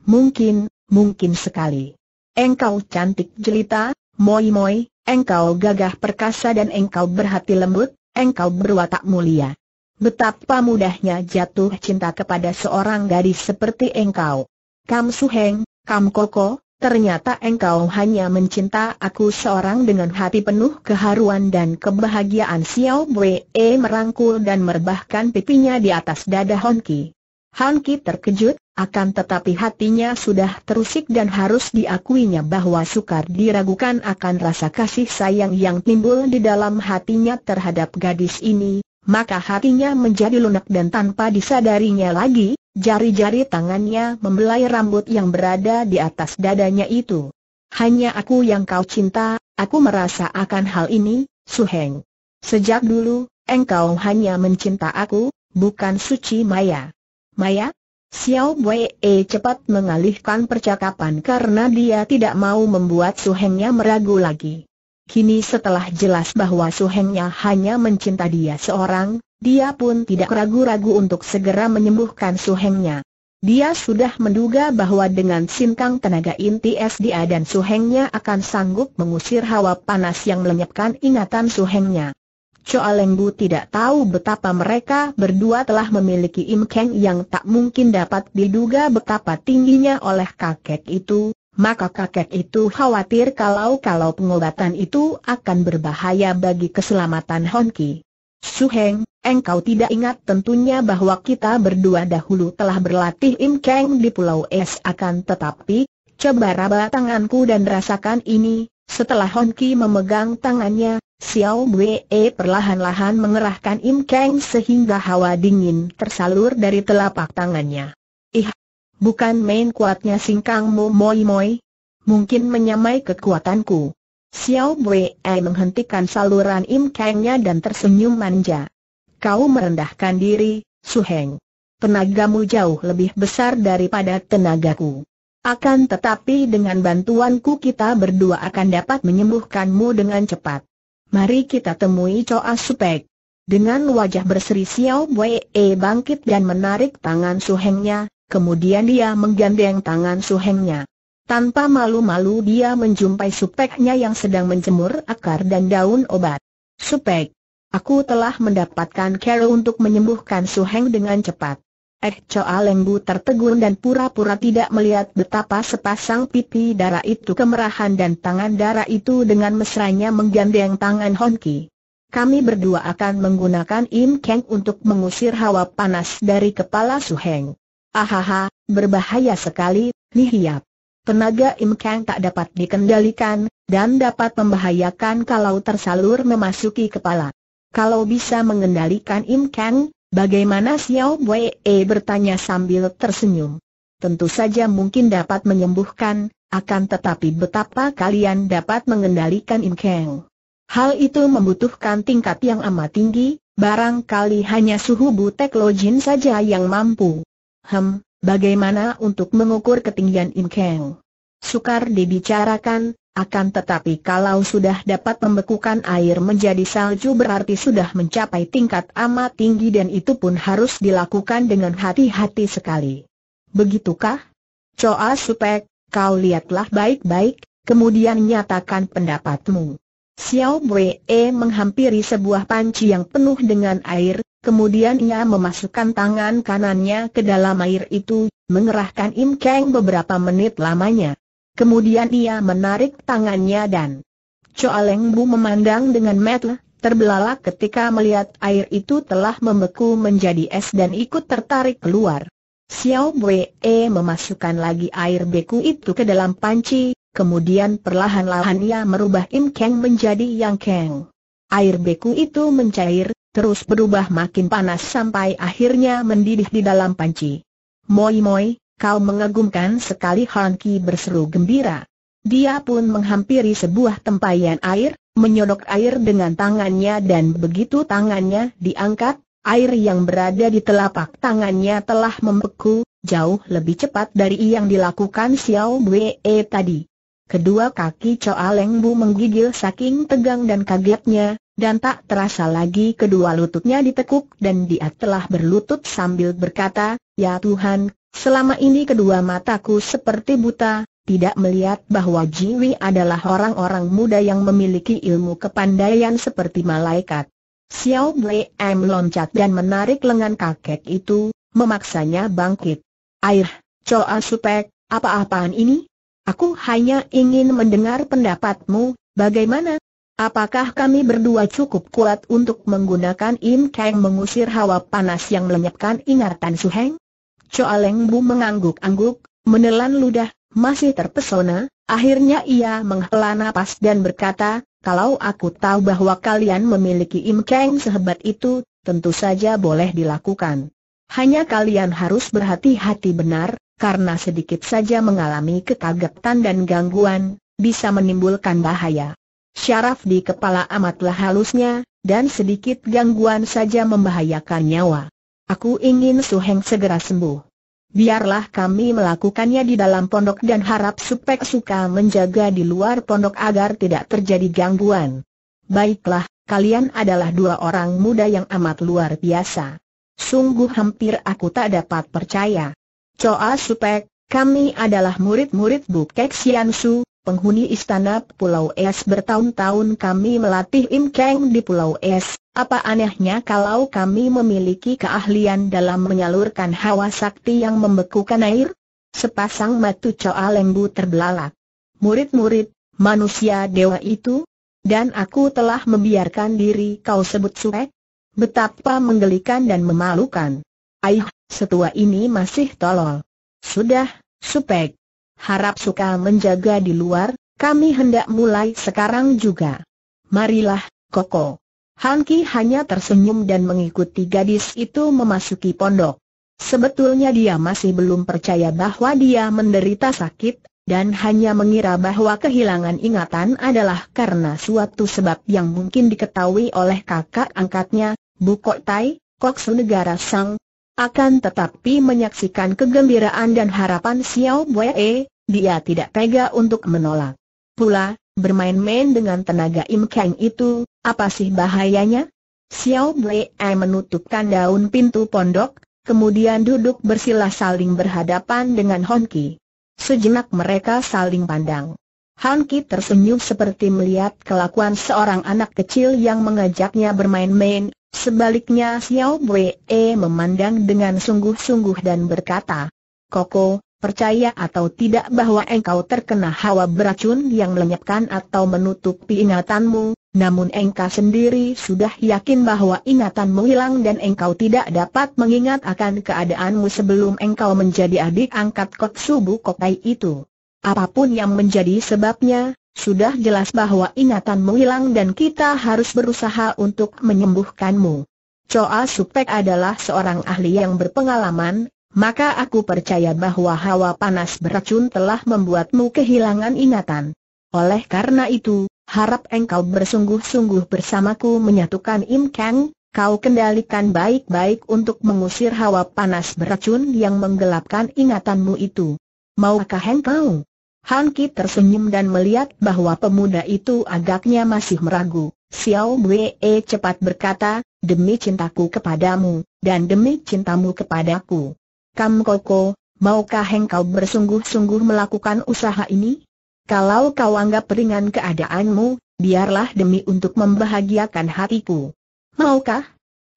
Speaker 1: Mungkin, mungkin sekali. Engkau cantik jelita, moi-moi, engkau gagah perkasa dan engkau berhati lembut, engkau berwatak mulia. Betapa mudahnya jatuh cinta kepada seorang gadis seperti engkau. Kam Suheng, Kam Koko, ternyata engkau hanya mencinta aku seorang dengan hati penuh keharuan dan kebahagiaan Xiao Wei e, merangkul dan merbahkan pipinya di atas dada Honki. Honki terkejut, akan tetapi hatinya sudah terusik dan harus diakuinya bahwa sukar diragukan akan rasa kasih sayang yang timbul di dalam hatinya terhadap gadis ini, maka hatinya menjadi lunak dan tanpa disadarinya lagi, Jari-jari tangannya membelai rambut yang berada di atas dadanya itu. Hanya aku yang kau cinta, aku merasa akan hal ini, Su Heng. Sejak dulu, engkau hanya mencinta aku, bukan suci Maya. Maya? Xiao Wei cepat mengalihkan percakapan karena dia tidak mau membuat Su Hengnya meragu lagi. Kini setelah jelas bahwa Su Hengnya hanya mencinta dia seorang, dia pun tidak ragu-ragu untuk segera menyembuhkan suhengnya. Dia sudah menduga bahwa dengan sinkang tenaga inti SDA dan suhengnya akan sanggup mengusir hawa panas yang melenyapkan ingatan suhengnya. Choa Lengbu tidak tahu betapa mereka berdua telah memiliki imkeng yang tak mungkin dapat diduga betapa tingginya oleh kakek itu, maka kakek itu khawatir kalau-kalau pengobatan itu akan berbahaya bagi keselamatan Honki. Suheng, engkau tidak ingat tentunya bahwa kita berdua dahulu telah berlatih Im Kang di Pulau Es akan tetapi, coba raba tanganku dan rasakan ini, setelah Honki memegang tangannya, Xiao Wei perlahan-lahan mengerahkan Im Kang sehingga hawa dingin tersalur dari telapak tangannya. Ih, bukan main kuatnya singkangmu, Mo Moi Moi, mungkin menyamai kekuatanku. Xiao Wei eh, menghentikan saluran Im Kangnya dan tersenyum manja. Kau merendahkan diri, Su Heng. Tenagamu jauh lebih besar daripada tenagaku. Akan tetapi dengan bantuanku kita berdua akan dapat menyembuhkanmu dengan cepat. Mari kita temui Choa Supek. Dengan wajah berseri Xiao Wei eh, bangkit dan menarik tangan Su Hengnya, kemudian dia menggandeng tangan Su Hengnya. Tanpa malu-malu dia menjumpai supeknya yang sedang menjemur akar dan daun obat. Supek, aku telah mendapatkan cara untuk menyembuhkan Su Suheng dengan cepat. Eh Choa Lembu tertegun dan pura-pura tidak melihat betapa sepasang pipi darah itu kemerahan dan tangan darah itu dengan mesranya menggandeng tangan Honki. Kami berdua akan menggunakan Im Keng untuk mengusir hawa panas dari kepala Su Suheng. Ahaha, berbahaya sekali, Hiap. Tenaga Im Kang tak dapat dikendalikan, dan dapat membahayakan kalau tersalur memasuki kepala. Kalau bisa mengendalikan Im Kang, bagaimana Xiao Wei bertanya sambil tersenyum. Tentu saja mungkin dapat menyembuhkan, akan tetapi betapa kalian dapat mengendalikan Im Kang. Hal itu membutuhkan tingkat yang amat tinggi, barangkali hanya suhu butek lojin saja yang mampu. Hem, Bagaimana untuk mengukur ketinggian Im Kang? Sukar dibicarakan, akan tetapi kalau sudah dapat membekukan air menjadi salju berarti sudah mencapai tingkat amat tinggi dan itu pun harus dilakukan dengan hati-hati sekali. Begitukah? Choa Sutek, kau lihatlah baik-baik, kemudian nyatakan pendapatmu. Xiao Wei menghampiri sebuah panci yang penuh dengan air, Kemudian ia memasukkan tangan kanannya ke dalam air itu, mengerahkan Im Kang beberapa menit lamanya. Kemudian ia menarik tangannya dan Choa Leng Bu memandang dengan mata terbelalak ketika melihat air itu telah membeku menjadi es dan ikut tertarik keluar. Xiao e memasukkan lagi air beku itu ke dalam panci, kemudian perlahan-lahan ia merubah Im Kang menjadi Yang Kang. Air beku itu mencair, terus berubah makin panas sampai akhirnya mendidih di dalam panci. Moi moi, kau mengagumkan sekali Han Ki berseru gembira. Dia pun menghampiri sebuah tempayan air, menyodok air dengan tangannya dan begitu tangannya diangkat, air yang berada di telapak tangannya telah membeku, jauh lebih cepat dari yang dilakukan Xiao Wei tadi. Kedua kaki Choa Leng Bu menggigil saking tegang dan kagetnya, dan tak terasa lagi kedua lututnya ditekuk dan dia telah berlutut sambil berkata, Ya Tuhan, selama ini kedua mataku seperti buta, tidak melihat bahwa Jiwi adalah orang-orang muda yang memiliki ilmu kepandaian seperti malaikat. Xiao Blei M loncat dan menarik lengan kakek itu, memaksanya bangkit. Air, Choa Supek, apa-apaan ini? Aku hanya ingin mendengar pendapatmu, bagaimana? Apakah kami berdua cukup kuat untuk menggunakan Im Kang mengusir hawa panas yang melenyapkan ingatan Su Heng? Choa Leng Bu mengangguk-angguk, menelan ludah, masih terpesona, akhirnya ia menghela nafas dan berkata, kalau aku tahu bahwa kalian memiliki Im Kang sehebat itu, tentu saja boleh dilakukan. Hanya kalian harus berhati-hati benar, karena sedikit saja mengalami kekagetan dan gangguan, bisa menimbulkan bahaya. Syaraf di kepala amatlah halusnya, dan sedikit gangguan saja membahayakan nyawa. Aku ingin Suheng segera sembuh. Biarlah kami melakukannya di dalam pondok dan harap Supek suka menjaga di luar pondok agar tidak terjadi gangguan. Baiklah, kalian adalah dua orang muda yang amat luar biasa. Sungguh hampir aku tak dapat percaya. Choa Supek, kami adalah murid-murid Kek Sian Su, penghuni istana Pulau Es bertahun-tahun kami melatih Im Kang di Pulau Es. Apa anehnya kalau kami memiliki keahlian dalam menyalurkan hawa sakti yang membekukan air? Sepasang mata Choa Lembu terbelalak. Murid-murid, manusia dewa itu? Dan aku telah membiarkan diri kau sebut Supek? Betapa menggelikan dan memalukan. Aih, setua ini masih tolol. Sudah, supek. Harap suka menjaga di luar, kami hendak mulai sekarang juga. Marilah, Koko. Ki hanya tersenyum dan mengikuti gadis itu memasuki pondok. Sebetulnya dia masih belum percaya bahwa dia menderita sakit, dan hanya mengira bahwa kehilangan ingatan adalah karena suatu sebab yang mungkin diketahui oleh kakak angkatnya, Bukok Tai, Koksu Negara Sang, akan tetapi menyaksikan kegembiraan dan harapan Xiao Wei, dia tidak tega untuk menolak. Pula, bermain-main dengan tenaga Im Kang itu, apa sih bahayanya? Xiao Wei menutupkan daun pintu pondok, kemudian duduk bersila saling berhadapan dengan Hon Ki. Sejenak mereka saling pandang. Han Ki tersenyum seperti melihat kelakuan seorang anak kecil yang mengajaknya bermain-main, Sebaliknya Xiao Wei memandang dengan sungguh-sungguh dan berkata, Koko, percaya atau tidak bahwa engkau terkena hawa beracun yang melenyapkan atau menutupi ingatanmu, namun engkau sendiri sudah yakin bahwa ingatanmu hilang dan engkau tidak dapat mengingat akan keadaanmu sebelum engkau menjadi adik angkat Kotsubu Kokai itu. Apapun yang menjadi sebabnya, sudah jelas bahwa ingatanmu hilang dan kita harus berusaha untuk menyembuhkanmu. Choa Supek adalah seorang ahli yang berpengalaman, maka aku percaya bahwa hawa panas beracun telah membuatmu kehilangan ingatan. Oleh karena itu, harap engkau bersungguh-sungguh bersamaku menyatukan Im Kang, kau kendalikan baik-baik untuk mengusir hawa panas beracun yang menggelapkan ingatanmu itu. Maukah engkau? Han Ki tersenyum dan melihat bahwa pemuda itu agaknya masih meragu. Xiao Wei cepat berkata, demi cintaku kepadamu, dan demi cintamu kepadaku. Kam Koko, maukah engkau bersungguh-sungguh melakukan usaha ini? Kalau kau anggap ringan keadaanmu, biarlah demi untuk membahagiakan hatiku. Maukah?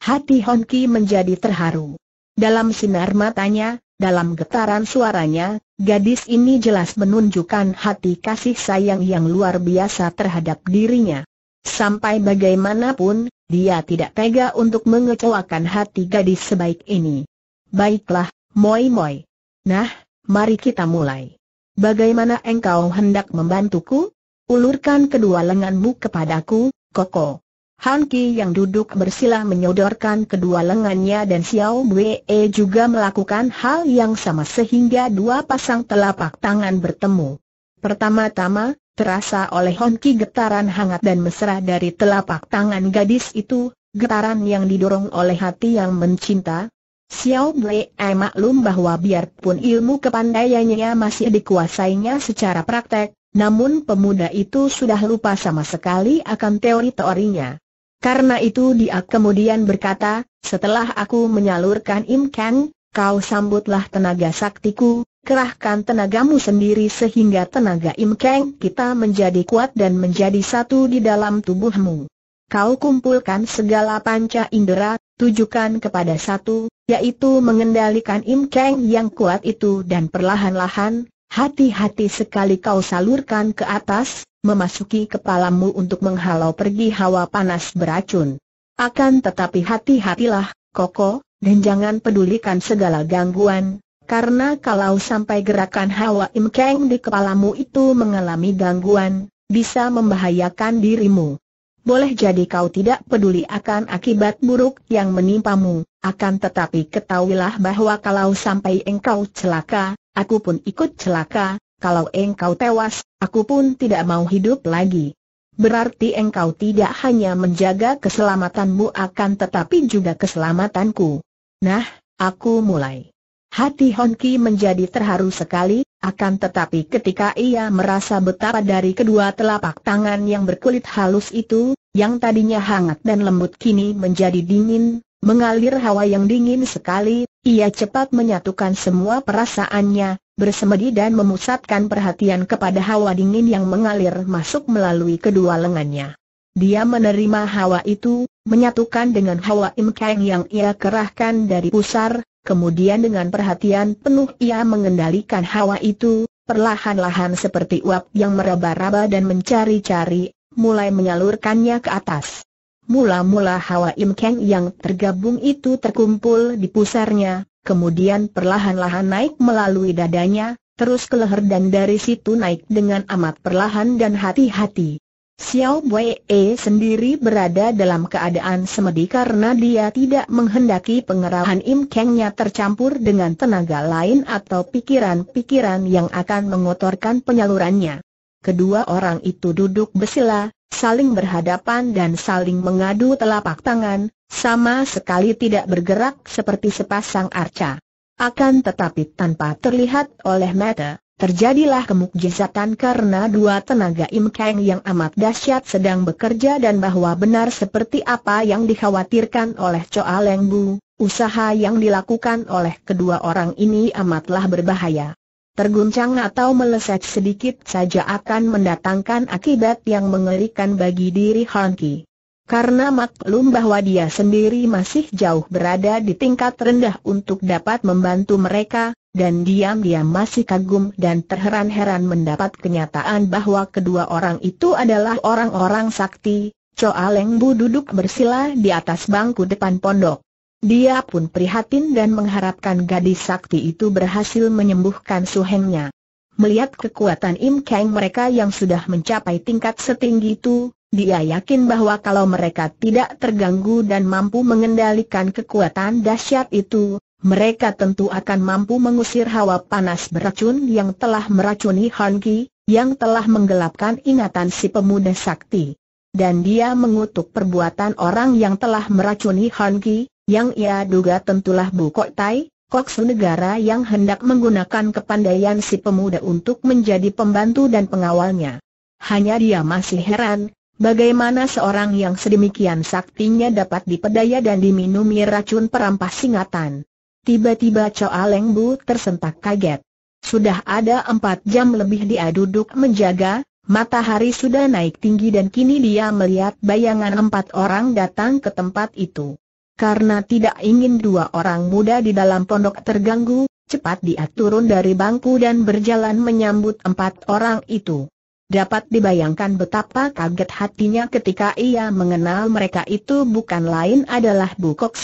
Speaker 1: Hati Honki menjadi terharu. Dalam sinar matanya, dalam getaran suaranya, Gadis ini jelas menunjukkan hati kasih sayang yang luar biasa terhadap dirinya. Sampai bagaimanapun, dia tidak tega untuk mengecewakan hati gadis sebaik ini. Baiklah, Moi Moi. Nah, mari kita mulai. Bagaimana engkau hendak membantuku? Ulurkan kedua lenganmu kepadaku, Koko. Han Ki yang duduk bersila menyodorkan kedua lengannya dan Xiao Wei juga melakukan hal yang sama sehingga dua pasang telapak tangan bertemu. Pertama-tama, terasa oleh Han Ki getaran hangat dan mesra dari telapak tangan gadis itu, getaran yang didorong oleh hati yang mencinta. Xiao Wei maklum bahwa biarpun ilmu kepandaiannya masih dikuasainya secara praktek, namun pemuda itu sudah lupa sama sekali akan teori-teorinya. Karena itu dia kemudian berkata, setelah aku menyalurkan Im Kang, kau sambutlah tenaga saktiku, kerahkan tenagamu sendiri sehingga tenaga Im Kang kita menjadi kuat dan menjadi satu di dalam tubuhmu. Kau kumpulkan segala panca indera, tujukan kepada satu, yaitu mengendalikan Im Kang yang kuat itu dan perlahan-lahan, Hati-hati sekali kau salurkan ke atas, memasuki kepalamu untuk menghalau pergi hawa panas beracun. Akan tetapi hati-hatilah, Koko, dan jangan pedulikan segala gangguan, karena kalau sampai gerakan hawa imkeng di kepalamu itu mengalami gangguan, bisa membahayakan dirimu. Boleh jadi kau tidak peduli akan akibat buruk yang menimpamu, akan tetapi ketahuilah bahwa kalau sampai engkau celaka, Aku pun ikut celaka, kalau engkau tewas, aku pun tidak mau hidup lagi. Berarti engkau tidak hanya menjaga keselamatanmu akan tetapi juga keselamatanku. Nah, aku mulai. Hati Honki menjadi terharu sekali, akan tetapi ketika ia merasa betapa dari kedua telapak tangan yang berkulit halus itu, yang tadinya hangat dan lembut kini menjadi dingin, Mengalir hawa yang dingin sekali, ia cepat menyatukan semua perasaannya, bersemedi dan memusatkan perhatian kepada hawa dingin yang mengalir masuk melalui kedua lengannya. Dia menerima hawa itu, menyatukan dengan hawa imkeng yang ia kerahkan dari pusar, kemudian dengan perhatian penuh ia mengendalikan hawa itu, perlahan-lahan seperti uap yang meraba-raba dan mencari-cari, mulai menyalurkannya ke atas. Mula-mula hawa imkeng yang tergabung itu terkumpul di pusarnya, kemudian perlahan-lahan naik melalui dadanya, terus ke leher dan dari situ naik dengan amat perlahan dan hati-hati. Xiao Wei e sendiri berada dalam keadaan semedi karena dia tidak menghendaki pengerahan imkengnya tercampur dengan tenaga lain atau pikiran-pikiran yang akan mengotorkan penyalurannya. Kedua orang itu duduk bersila, saling berhadapan dan saling mengadu telapak tangan, sama sekali tidak bergerak seperti sepasang arca. Akan tetapi tanpa terlihat oleh mata, terjadilah kemukjizatan karena dua tenaga Im yang amat dahsyat sedang bekerja dan bahwa benar seperti apa yang dikhawatirkan oleh Choa Leng Bu, usaha yang dilakukan oleh kedua orang ini amatlah berbahaya terguncang atau meleset sedikit saja akan mendatangkan akibat yang mengerikan bagi diri Han Ki. Karena maklum bahwa dia sendiri masih jauh berada di tingkat rendah untuk dapat membantu mereka, dan diam-diam masih kagum dan terheran-heran mendapat kenyataan bahwa kedua orang itu adalah orang-orang sakti, Choa Leng Bu duduk bersila di atas bangku depan pondok. Dia pun prihatin dan mengharapkan gadis sakti itu berhasil menyembuhkan suhengnya. Melihat kekuatan Im Kang mereka yang sudah mencapai tingkat setinggi itu, dia yakin bahwa kalau mereka tidak terganggu dan mampu mengendalikan kekuatan dahsyat itu, mereka tentu akan mampu mengusir hawa panas beracun yang telah meracuni Han Ki, yang telah menggelapkan ingatan si pemuda sakti. Dan dia mengutuk perbuatan orang yang telah meracuni Han Ki, yang ia duga tentulah Kok Tai, Koksu negara yang hendak menggunakan kepandaian si pemuda untuk menjadi pembantu dan pengawalnya. Hanya dia masih heran, bagaimana seorang yang sedemikian saktinya dapat dipedaya dan diminumi racun perampas singatan. Tiba-tiba Choa Leng Bu tersentak kaget. Sudah ada empat jam lebih dia duduk menjaga, matahari sudah naik tinggi dan kini dia melihat bayangan empat orang datang ke tempat itu. Karena tidak ingin dua orang muda di dalam pondok terganggu, cepat dia turun dari bangku dan berjalan menyambut empat orang itu. Dapat dibayangkan betapa kaget hatinya ketika ia mengenal mereka itu bukan lain adalah Bu Kok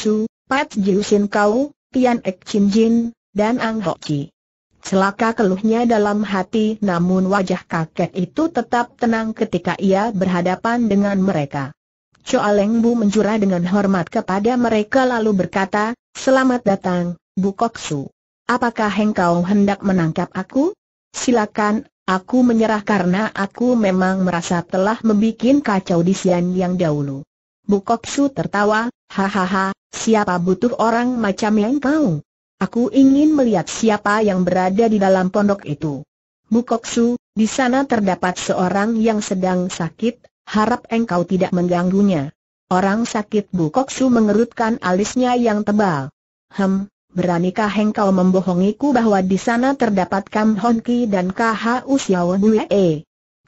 Speaker 1: Pat Jiusin Kau, Tian Ek Chin Jin, dan Ang Ho Chi. Celaka keluhnya dalam hati namun wajah kakek itu tetap tenang ketika ia berhadapan dengan mereka. Choa Leng Bu menjura dengan hormat kepada mereka lalu berkata, Selamat datang, Bu Kok Su. Apakah engkau hendak menangkap aku? Silakan, aku menyerah karena aku memang merasa telah membuat kacau di Sian yang dahulu. Bu Kok Su tertawa, hahaha, siapa butuh orang macam yang kau? Aku ingin melihat siapa yang berada di dalam pondok itu. Bu Kok Su, di sana terdapat seorang yang sedang sakit, harap engkau tidak mengganggunya. Orang sakit Su mengerutkan alisnya yang tebal. Hem, beranikah engkau membohongiku bahwa di sana terdapat Kam Honki dan KHU Xiao Bue?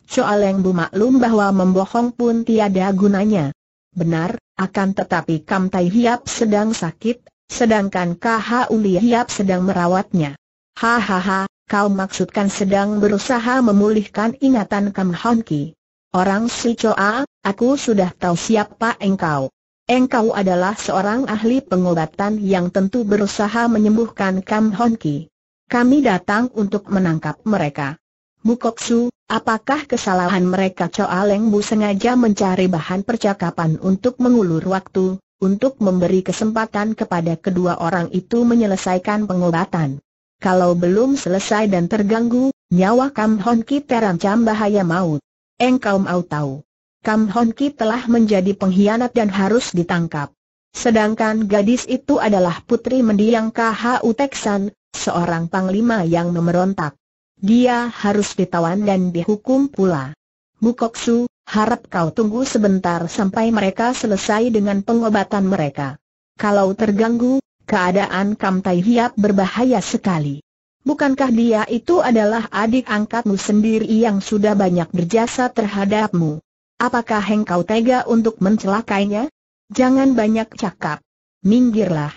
Speaker 1: Soal Bu maklum bahwa membohong pun tiada gunanya. Benar, akan tetapi Kam Tai Hiap sedang sakit, sedangkan KHU Li Hiap sedang merawatnya. Hahaha, kau maksudkan sedang berusaha memulihkan ingatan Kam Honki. Orang Sucoa, aku sudah tahu siapa engkau. Engkau adalah seorang ahli pengobatan yang tentu berusaha menyembuhkan Kam Honki. Kami datang untuk menangkap mereka. Mukoksu, Su, apakah kesalahan mereka Choa Leng Bu sengaja mencari bahan percakapan untuk mengulur waktu, untuk memberi kesempatan kepada kedua orang itu menyelesaikan pengobatan. Kalau belum selesai dan terganggu, nyawa Kam Honki Ki terancam bahaya maut engkau mau tahu. Kam Hon Ki telah menjadi pengkhianat dan harus ditangkap. Sedangkan gadis itu adalah putri mendiang KH Uteksan, seorang panglima yang memerontak. Dia harus ditawan dan dihukum pula. Bukoksu, harap kau tunggu sebentar sampai mereka selesai dengan pengobatan mereka. Kalau terganggu, keadaan Kam Tai Hiap berbahaya sekali. Bukankah dia itu adalah adik angkatmu sendiri yang sudah banyak berjasa terhadapmu? Apakah engkau tega untuk mencelakainya? Jangan banyak cakap. Minggirlah.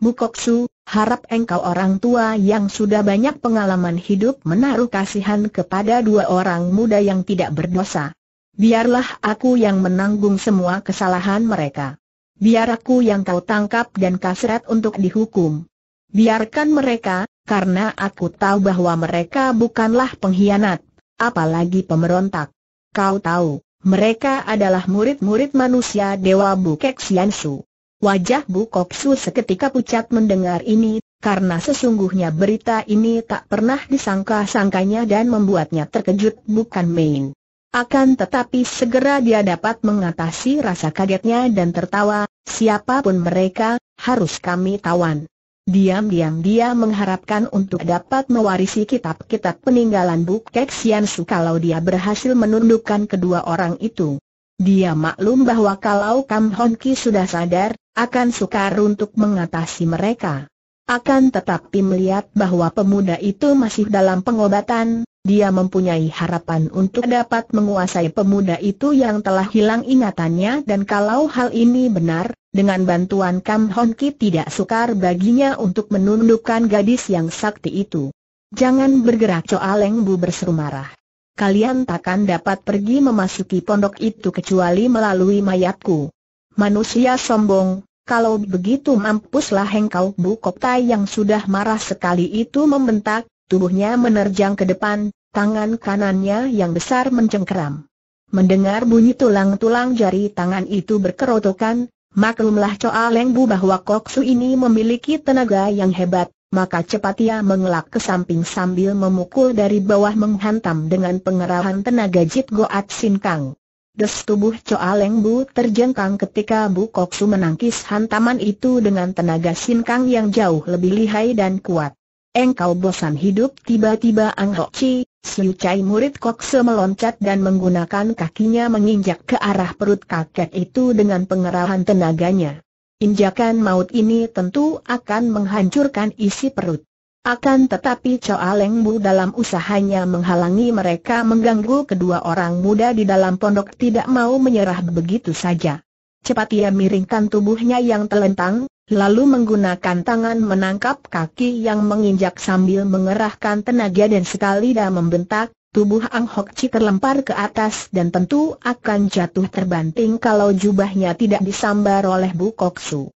Speaker 1: Bukoksu, harap engkau orang tua yang sudah banyak pengalaman hidup menaruh kasihan kepada dua orang muda yang tidak berdosa. Biarlah aku yang menanggung semua kesalahan mereka. Biar aku yang kau tangkap dan kasret untuk dihukum. Biarkan mereka, karena aku tahu bahwa mereka bukanlah pengkhianat, apalagi pemberontak. Kau tahu, mereka adalah murid-murid manusia Dewa Bukek Siansu. Wajah Bukok Su seketika pucat mendengar ini, karena sesungguhnya berita ini tak pernah disangka-sangkanya dan membuatnya terkejut bukan main. Akan tetapi segera dia dapat mengatasi rasa kagetnya dan tertawa, siapapun mereka, harus kami tawan. Diam-diam dia mengharapkan untuk dapat mewarisi kitab-kitab peninggalan Bukek Siansu kalau dia berhasil menundukkan kedua orang itu. Dia maklum bahwa kalau Kam Honki sudah sadar, akan sukar untuk mengatasi mereka. Akan tetapi melihat bahwa pemuda itu masih dalam pengobatan, dia mempunyai harapan untuk dapat menguasai pemuda itu yang telah hilang ingatannya dan kalau hal ini benar, dengan bantuan Kam Hon Ki tidak sukar baginya untuk menundukkan gadis yang sakti itu. Jangan bergerak coa Leng Bu berseru marah. Kalian takkan dapat pergi memasuki pondok itu kecuali melalui mayatku. Manusia sombong, kalau begitu mampuslah engkau Bu Koptai yang sudah marah sekali itu membentak, tubuhnya menerjang ke depan, tangan kanannya yang besar mencengkeram. Mendengar bunyi tulang-tulang jari tangan itu berkerotokan, Maklumlah Coa Leng Bu bahwa Koksu ini memiliki tenaga yang hebat, maka cepat ia mengelak ke samping sambil memukul dari bawah menghantam dengan pengerahan tenaga Jit Goat Sin Kang. Des tubuh Coa Leng Bu terjengkang ketika Bu Koksu menangkis hantaman itu dengan tenaga Sin Kang yang jauh lebih lihai dan kuat engkau bosan hidup tiba-tiba Ang Ho Chi, Siu Chai murid kokse meloncat dan menggunakan kakinya menginjak ke arah perut kakek itu dengan pengerahan tenaganya. Injakan maut ini tentu akan menghancurkan isi perut. Akan tetapi Choa Leng Bu dalam usahanya menghalangi mereka mengganggu kedua orang muda di dalam pondok tidak mau menyerah begitu saja. Cepat ia miringkan tubuhnya yang telentang, lalu menggunakan tangan menangkap kaki yang menginjak sambil mengerahkan tenaga dan sekali dah membentak, tubuh Ang Hok Chi terlempar ke atas dan tentu akan jatuh terbanting kalau jubahnya tidak disambar oleh Bu Kok Su.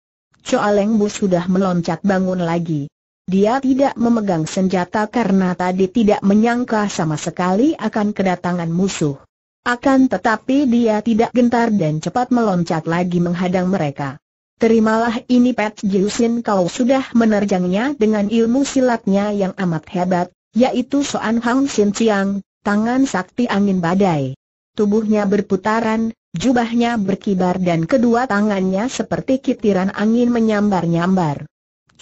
Speaker 1: Leng Bu sudah meloncat bangun lagi. Dia tidak memegang senjata karena tadi tidak menyangka sama sekali akan kedatangan musuh. Akan tetapi dia tidak gentar dan cepat meloncat lagi menghadang mereka. Terimalah ini Pat Jiusin kau sudah menerjangnya dengan ilmu silatnya yang amat hebat, yaitu Soan Hang Sin Chiang, tangan sakti angin badai. Tubuhnya berputaran, jubahnya berkibar dan kedua tangannya seperti kitiran angin menyambar-nyambar.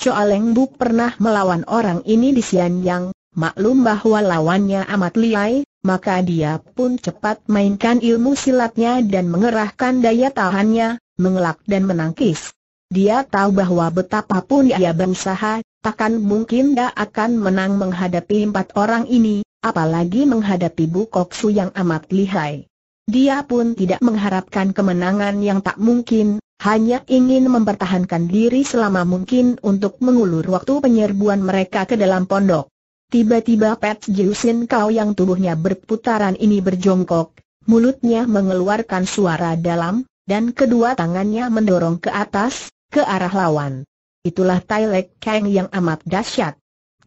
Speaker 1: Leng Buk pernah melawan orang ini di Sian Yang. maklum bahwa lawannya amat liai, maka dia pun cepat mainkan ilmu silatnya dan mengerahkan daya tahannya, mengelak dan menangkis. Dia tahu bahwa betapapun ia berusaha, takkan mungkin dia akan menang menghadapi empat orang ini, apalagi menghadapi Bu Koksu yang amat lihai. Dia pun tidak mengharapkan kemenangan yang tak mungkin, hanya ingin mempertahankan diri selama mungkin untuk mengulur waktu penyerbuan mereka ke dalam pondok. Tiba-tiba Pat Jiusin Kau yang tubuhnya berputaran ini berjongkok, mulutnya mengeluarkan suara dalam, dan kedua tangannya mendorong ke atas, ke arah lawan. Itulah Tai Lek Kang yang amat dahsyat.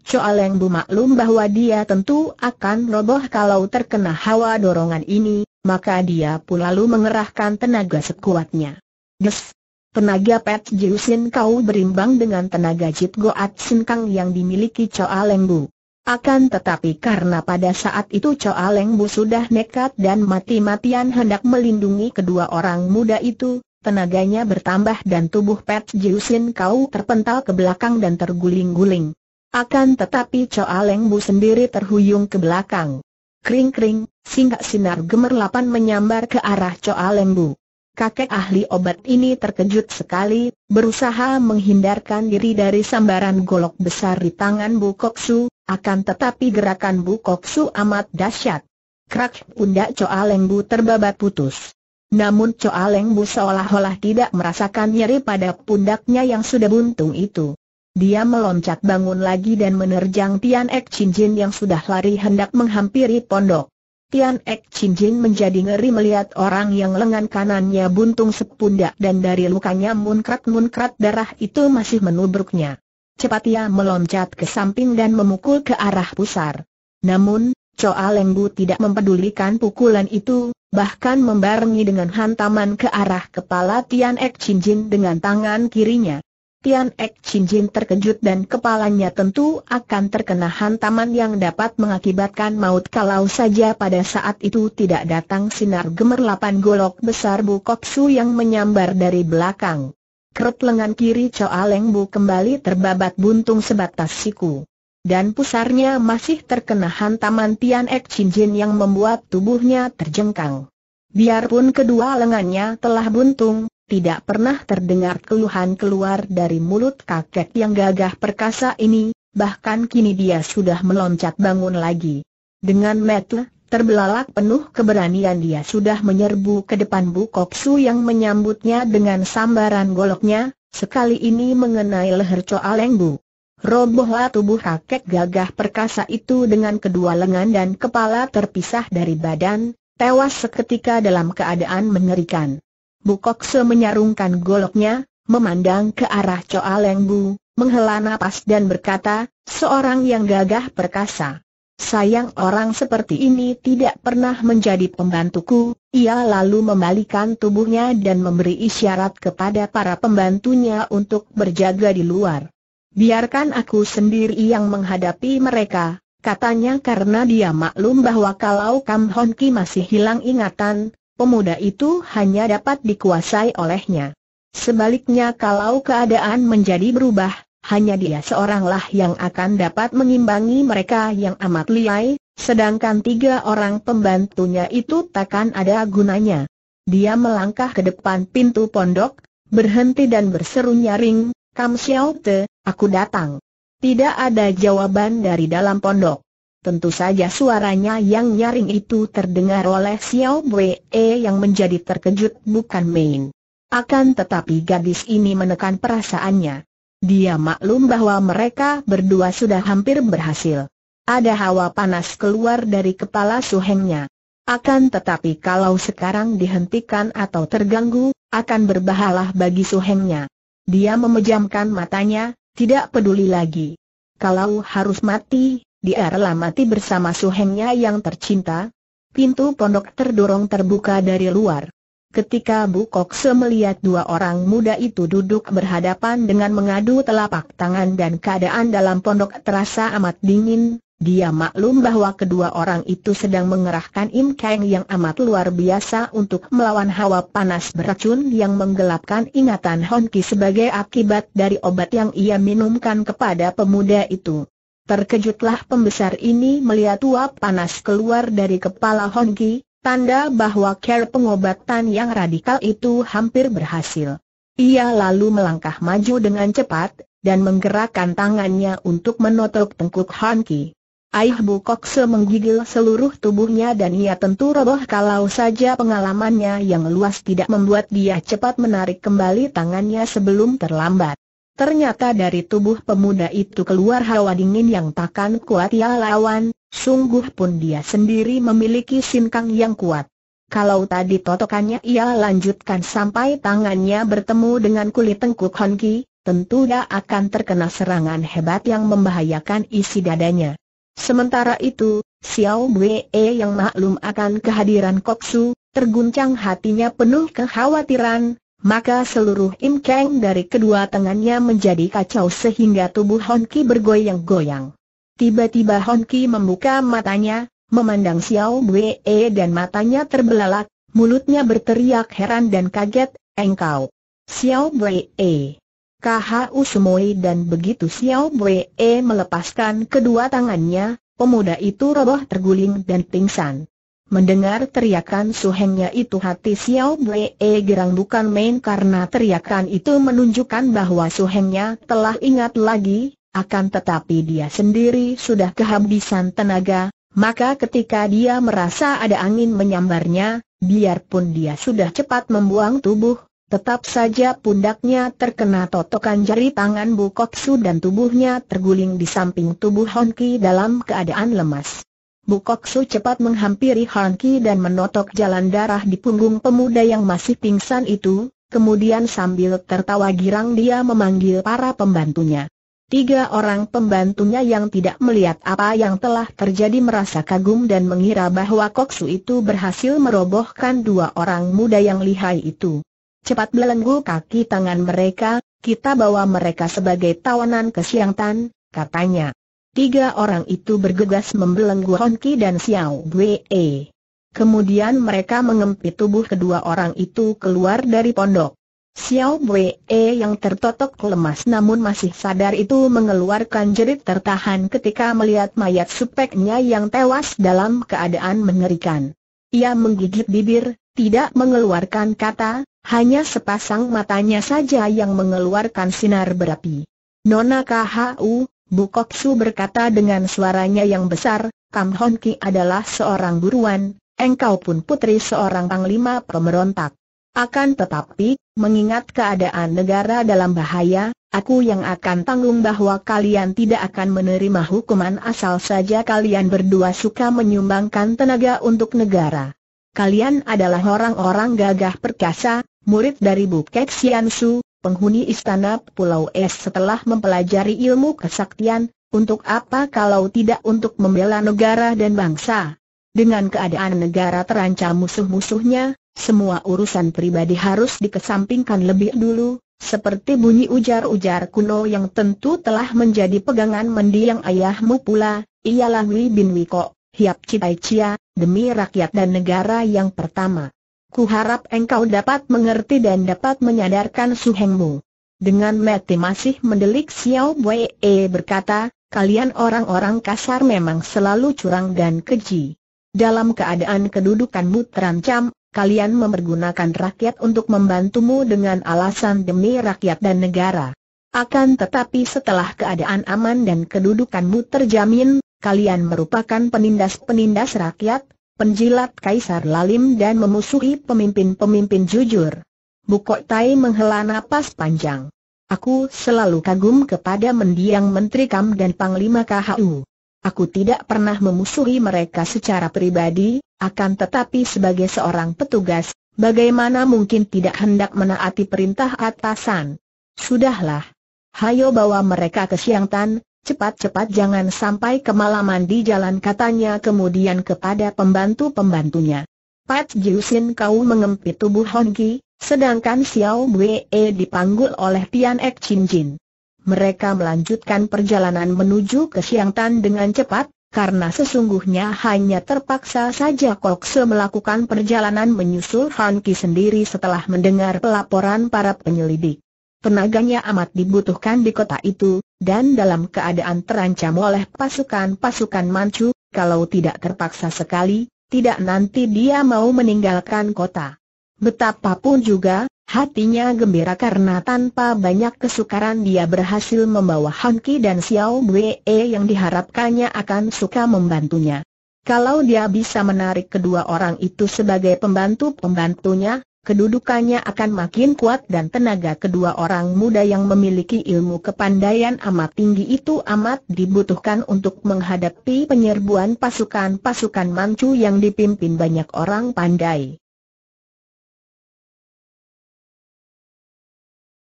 Speaker 1: Soal Bu maklum bahwa dia tentu akan roboh kalau terkena hawa dorongan ini, maka dia pun lalu mengerahkan tenaga sekuatnya. Des! Tenaga Pet Jiusin kau berimbang dengan tenaga Jit Goat Sin Kang yang dimiliki Soal Bu. Akan tetapi karena pada saat itu Choa Leng Bu sudah nekat dan mati-matian hendak melindungi kedua orang muda itu, tenaganya bertambah dan tubuh Pet Jiusin Kau terpental ke belakang dan terguling-guling. Akan tetapi Choa Leng Bu sendiri terhuyung ke belakang. Kring-kring, singgah sinar gemerlapan menyambar ke arah Choa Leng Bu. Kakek ahli obat ini terkejut sekali, berusaha menghindarkan diri dari sambaran golok besar di tangan Bu Koksu, akan tetapi gerakan Bu Koksu amat dahsyat. Krak pundak Choa Leng Bu terbabat putus. Namun Choa Leng Bu seolah-olah tidak merasakan nyeri pada pundaknya yang sudah buntung itu. Dia meloncat bangun lagi dan menerjang Tian Ek Chin Jin yang sudah lari hendak menghampiri pondok. Tian Ek Chin Jin menjadi ngeri melihat orang yang lengan kanannya buntung sepundak dan dari lukanya munkrat-munkrat darah itu masih menubruknya. Cepat ia meloncat ke samping dan memukul ke arah pusar. Namun, Choa Lenggu tidak mempedulikan pukulan itu, bahkan membarengi dengan hantaman ke arah kepala Tian Ek Chin Jin dengan tangan kirinya. Tian Ek Chin Jin terkejut dan kepalanya tentu akan terkena hantaman yang dapat mengakibatkan maut kalau saja pada saat itu tidak datang sinar gemerlapan golok besar Bu Kok Su yang menyambar dari belakang. Kerut lengan kiri Choa Leng Bu kembali terbabat buntung sebatas siku. Dan pusarnya masih terkena hantaman Tian Ek Chin Jin yang membuat tubuhnya terjengkang. Biarpun kedua lengannya telah buntung, tidak pernah terdengar keluhan keluar dari mulut kakek yang gagah perkasa ini, bahkan kini dia sudah meloncat bangun lagi. Dengan metu, terbelalak penuh keberanian dia sudah menyerbu ke depan Bu Koksu yang menyambutnya dengan sambaran goloknya, sekali ini mengenai leher Choa Leng Bu. Robohlah tubuh kakek gagah perkasa itu dengan kedua lengan dan kepala terpisah dari badan, tewas seketika dalam keadaan mengerikan. Bukok se menyarungkan goloknya, memandang ke arah Choa Leng Bu, menghela nafas dan berkata, seorang yang gagah perkasa. Sayang orang seperti ini tidak pernah menjadi pembantuku, ia lalu membalikan tubuhnya dan memberi isyarat kepada para pembantunya untuk berjaga di luar. Biarkan aku sendiri yang menghadapi mereka, katanya karena dia maklum bahwa kalau Kam Hon Ki masih hilang ingatan, pemuda itu hanya dapat dikuasai olehnya. Sebaliknya kalau keadaan menjadi berubah, hanya dia seoranglah yang akan dapat mengimbangi mereka yang amat liai, sedangkan tiga orang pembantunya itu takkan ada gunanya. Dia melangkah ke depan pintu pondok, berhenti dan berseru nyaring, Kam Xiao Te, aku datang. Tidak ada jawaban dari dalam pondok. Tentu saja suaranya yang nyaring itu terdengar oleh Xiao Wei e yang menjadi terkejut bukan main. Akan tetapi gadis ini menekan perasaannya. Dia maklum bahwa mereka berdua sudah hampir berhasil. Ada hawa panas keluar dari kepala Su Hengnya. Akan tetapi kalau sekarang dihentikan atau terganggu, akan berbahalah bagi Su Hengnya. Dia memejamkan matanya, tidak peduli lagi. Kalau harus mati, dia rela mati bersama suhengnya yang tercinta. Pintu pondok terdorong terbuka dari luar. Ketika Bu Kokse melihat dua orang muda itu duduk berhadapan dengan mengadu telapak tangan dan keadaan dalam pondok terasa amat dingin, dia maklum bahwa kedua orang itu sedang mengerahkan Im Kang yang amat luar biasa untuk melawan hawa panas beracun yang menggelapkan ingatan Honki sebagai akibat dari obat yang ia minumkan kepada pemuda itu. Terkejutlah pembesar ini melihat uap panas keluar dari kepala Hongki, tanda bahwa care pengobatan yang radikal itu hampir berhasil. Ia lalu melangkah maju dengan cepat, dan menggerakkan tangannya untuk menotok tengkuk Hongki. Aih se menggigil seluruh tubuhnya dan ia tentu roboh kalau saja pengalamannya yang luas tidak membuat dia cepat menarik kembali tangannya sebelum terlambat. Ternyata dari tubuh pemuda itu keluar hawa dingin yang takkan kuat ia ya lawan, sungguh pun dia sendiri memiliki sinkang yang kuat. Kalau tadi totokannya ia lanjutkan sampai tangannya bertemu dengan kulit tengkuk Honki, tentu dia akan terkena serangan hebat yang membahayakan isi dadanya. Sementara itu, Xiao Wei yang maklum akan kehadiran Koksu, terguncang hatinya penuh kekhawatiran, maka seluruh Kang dari kedua tangannya menjadi kacau sehingga tubuh Honki bergoyang-goyang. Tiba-tiba Honki membuka matanya, memandang Xiao Wei dan matanya terbelalak, mulutnya berteriak heran dan kaget, engkau. Xiao Wei. KHU Sumoi dan begitu Xiao Wei melepaskan kedua tangannya, pemuda itu roboh terguling dan pingsan. Mendengar teriakan suhengnya itu hati Xiao E gerang bukan main karena teriakan itu menunjukkan bahwa suhengnya telah ingat lagi, akan tetapi dia sendiri sudah kehabisan tenaga, maka ketika dia merasa ada angin menyambarnya, biarpun dia sudah cepat membuang tubuh, tetap saja pundaknya terkena totokan jari tangan Bukoksu dan tubuhnya terguling di samping tubuh Honki dalam keadaan lemas. Bukok Su cepat menghampiri Han Ki dan menotok jalan darah di punggung pemuda yang masih pingsan itu, kemudian sambil tertawa girang dia memanggil para pembantunya. Tiga orang pembantunya yang tidak melihat apa yang telah terjadi merasa kagum dan mengira bahwa Koksu itu berhasil merobohkan dua orang muda yang lihai itu. Cepat belenggu kaki tangan mereka, kita bawa mereka sebagai tawanan ke siang tan, katanya. Tiga orang itu bergegas membelenggu Honki dan Xiao Wei. Kemudian mereka mengempit tubuh kedua orang itu keluar dari pondok. Xiao Wei yang tertotok lemas namun masih sadar itu mengeluarkan jerit tertahan ketika melihat mayat supeknya yang tewas dalam keadaan mengerikan. Ia menggigit bibir, tidak mengeluarkan kata, hanya sepasang matanya saja yang mengeluarkan sinar berapi. Nona KHU, Bukok Su berkata dengan suaranya yang besar, Kam Hon Ki adalah seorang buruan, engkau pun putri seorang panglima pemberontak. Akan tetapi, mengingat keadaan negara dalam bahaya, aku yang akan tanggung bahwa kalian tidak akan menerima hukuman asal saja kalian berdua suka menyumbangkan tenaga untuk negara. Kalian adalah orang-orang gagah perkasa, murid dari Bukek Sian Su, penghuni istana Pulau Es setelah mempelajari ilmu kesaktian, untuk apa kalau tidak untuk membela negara dan bangsa? Dengan keadaan negara terancam musuh-musuhnya, semua urusan pribadi harus dikesampingkan lebih dulu, seperti bunyi ujar-ujar kuno yang tentu telah menjadi pegangan mendiang ayahmu pula, ialah Wi Bin Wiko, Hiap Citai Chia, demi rakyat dan negara yang pertama. Ku harap engkau dapat mengerti dan dapat menyadarkan suhengmu. Dengan mati masih mendelik Xiao Wei e berkata, kalian orang-orang kasar memang selalu curang dan keji. Dalam keadaan kedudukanmu terancam, kalian mempergunakan rakyat untuk membantumu dengan alasan demi rakyat dan negara. Akan tetapi setelah keadaan aman dan kedudukanmu terjamin, kalian merupakan penindas-penindas rakyat, penjilat kaisar lalim dan memusuhi pemimpin-pemimpin jujur. Bukok Tai menghela napas panjang. Aku selalu kagum kepada mendiang Menteri Kam dan Panglima KHU. Aku tidak pernah memusuhi mereka secara pribadi, akan tetapi sebagai seorang petugas, bagaimana mungkin tidak hendak menaati perintah atasan? Sudahlah. Hayo bawa mereka ke Siang Tan, Cepat-cepat jangan sampai kemalaman di jalan katanya kemudian kepada pembantu-pembantunya. Pat Jiusin kau mengempit tubuh Hongki, sedangkan Xiao Wei dipanggul oleh Tian Ek Chin Jin. Mereka melanjutkan perjalanan menuju ke Tan dengan cepat, karena sesungguhnya hanya terpaksa saja Kok Se melakukan perjalanan menyusul Hon Ki sendiri setelah mendengar pelaporan para penyelidik. Tenaganya amat dibutuhkan di kota itu, dan dalam keadaan terancam oleh pasukan-pasukan Manchu, kalau tidak terpaksa sekali, tidak nanti dia mau meninggalkan kota. Betapapun juga, hatinya gembira karena tanpa banyak kesukaran dia berhasil membawa Han Ki dan Xiao Wei yang diharapkannya akan suka membantunya. Kalau dia bisa menarik kedua orang itu sebagai pembantu-pembantunya, kedudukannya akan makin kuat dan tenaga kedua orang muda yang memiliki ilmu kepandaian amat tinggi itu amat dibutuhkan untuk menghadapi penyerbuan pasukan-pasukan Manchu yang dipimpin banyak orang pandai.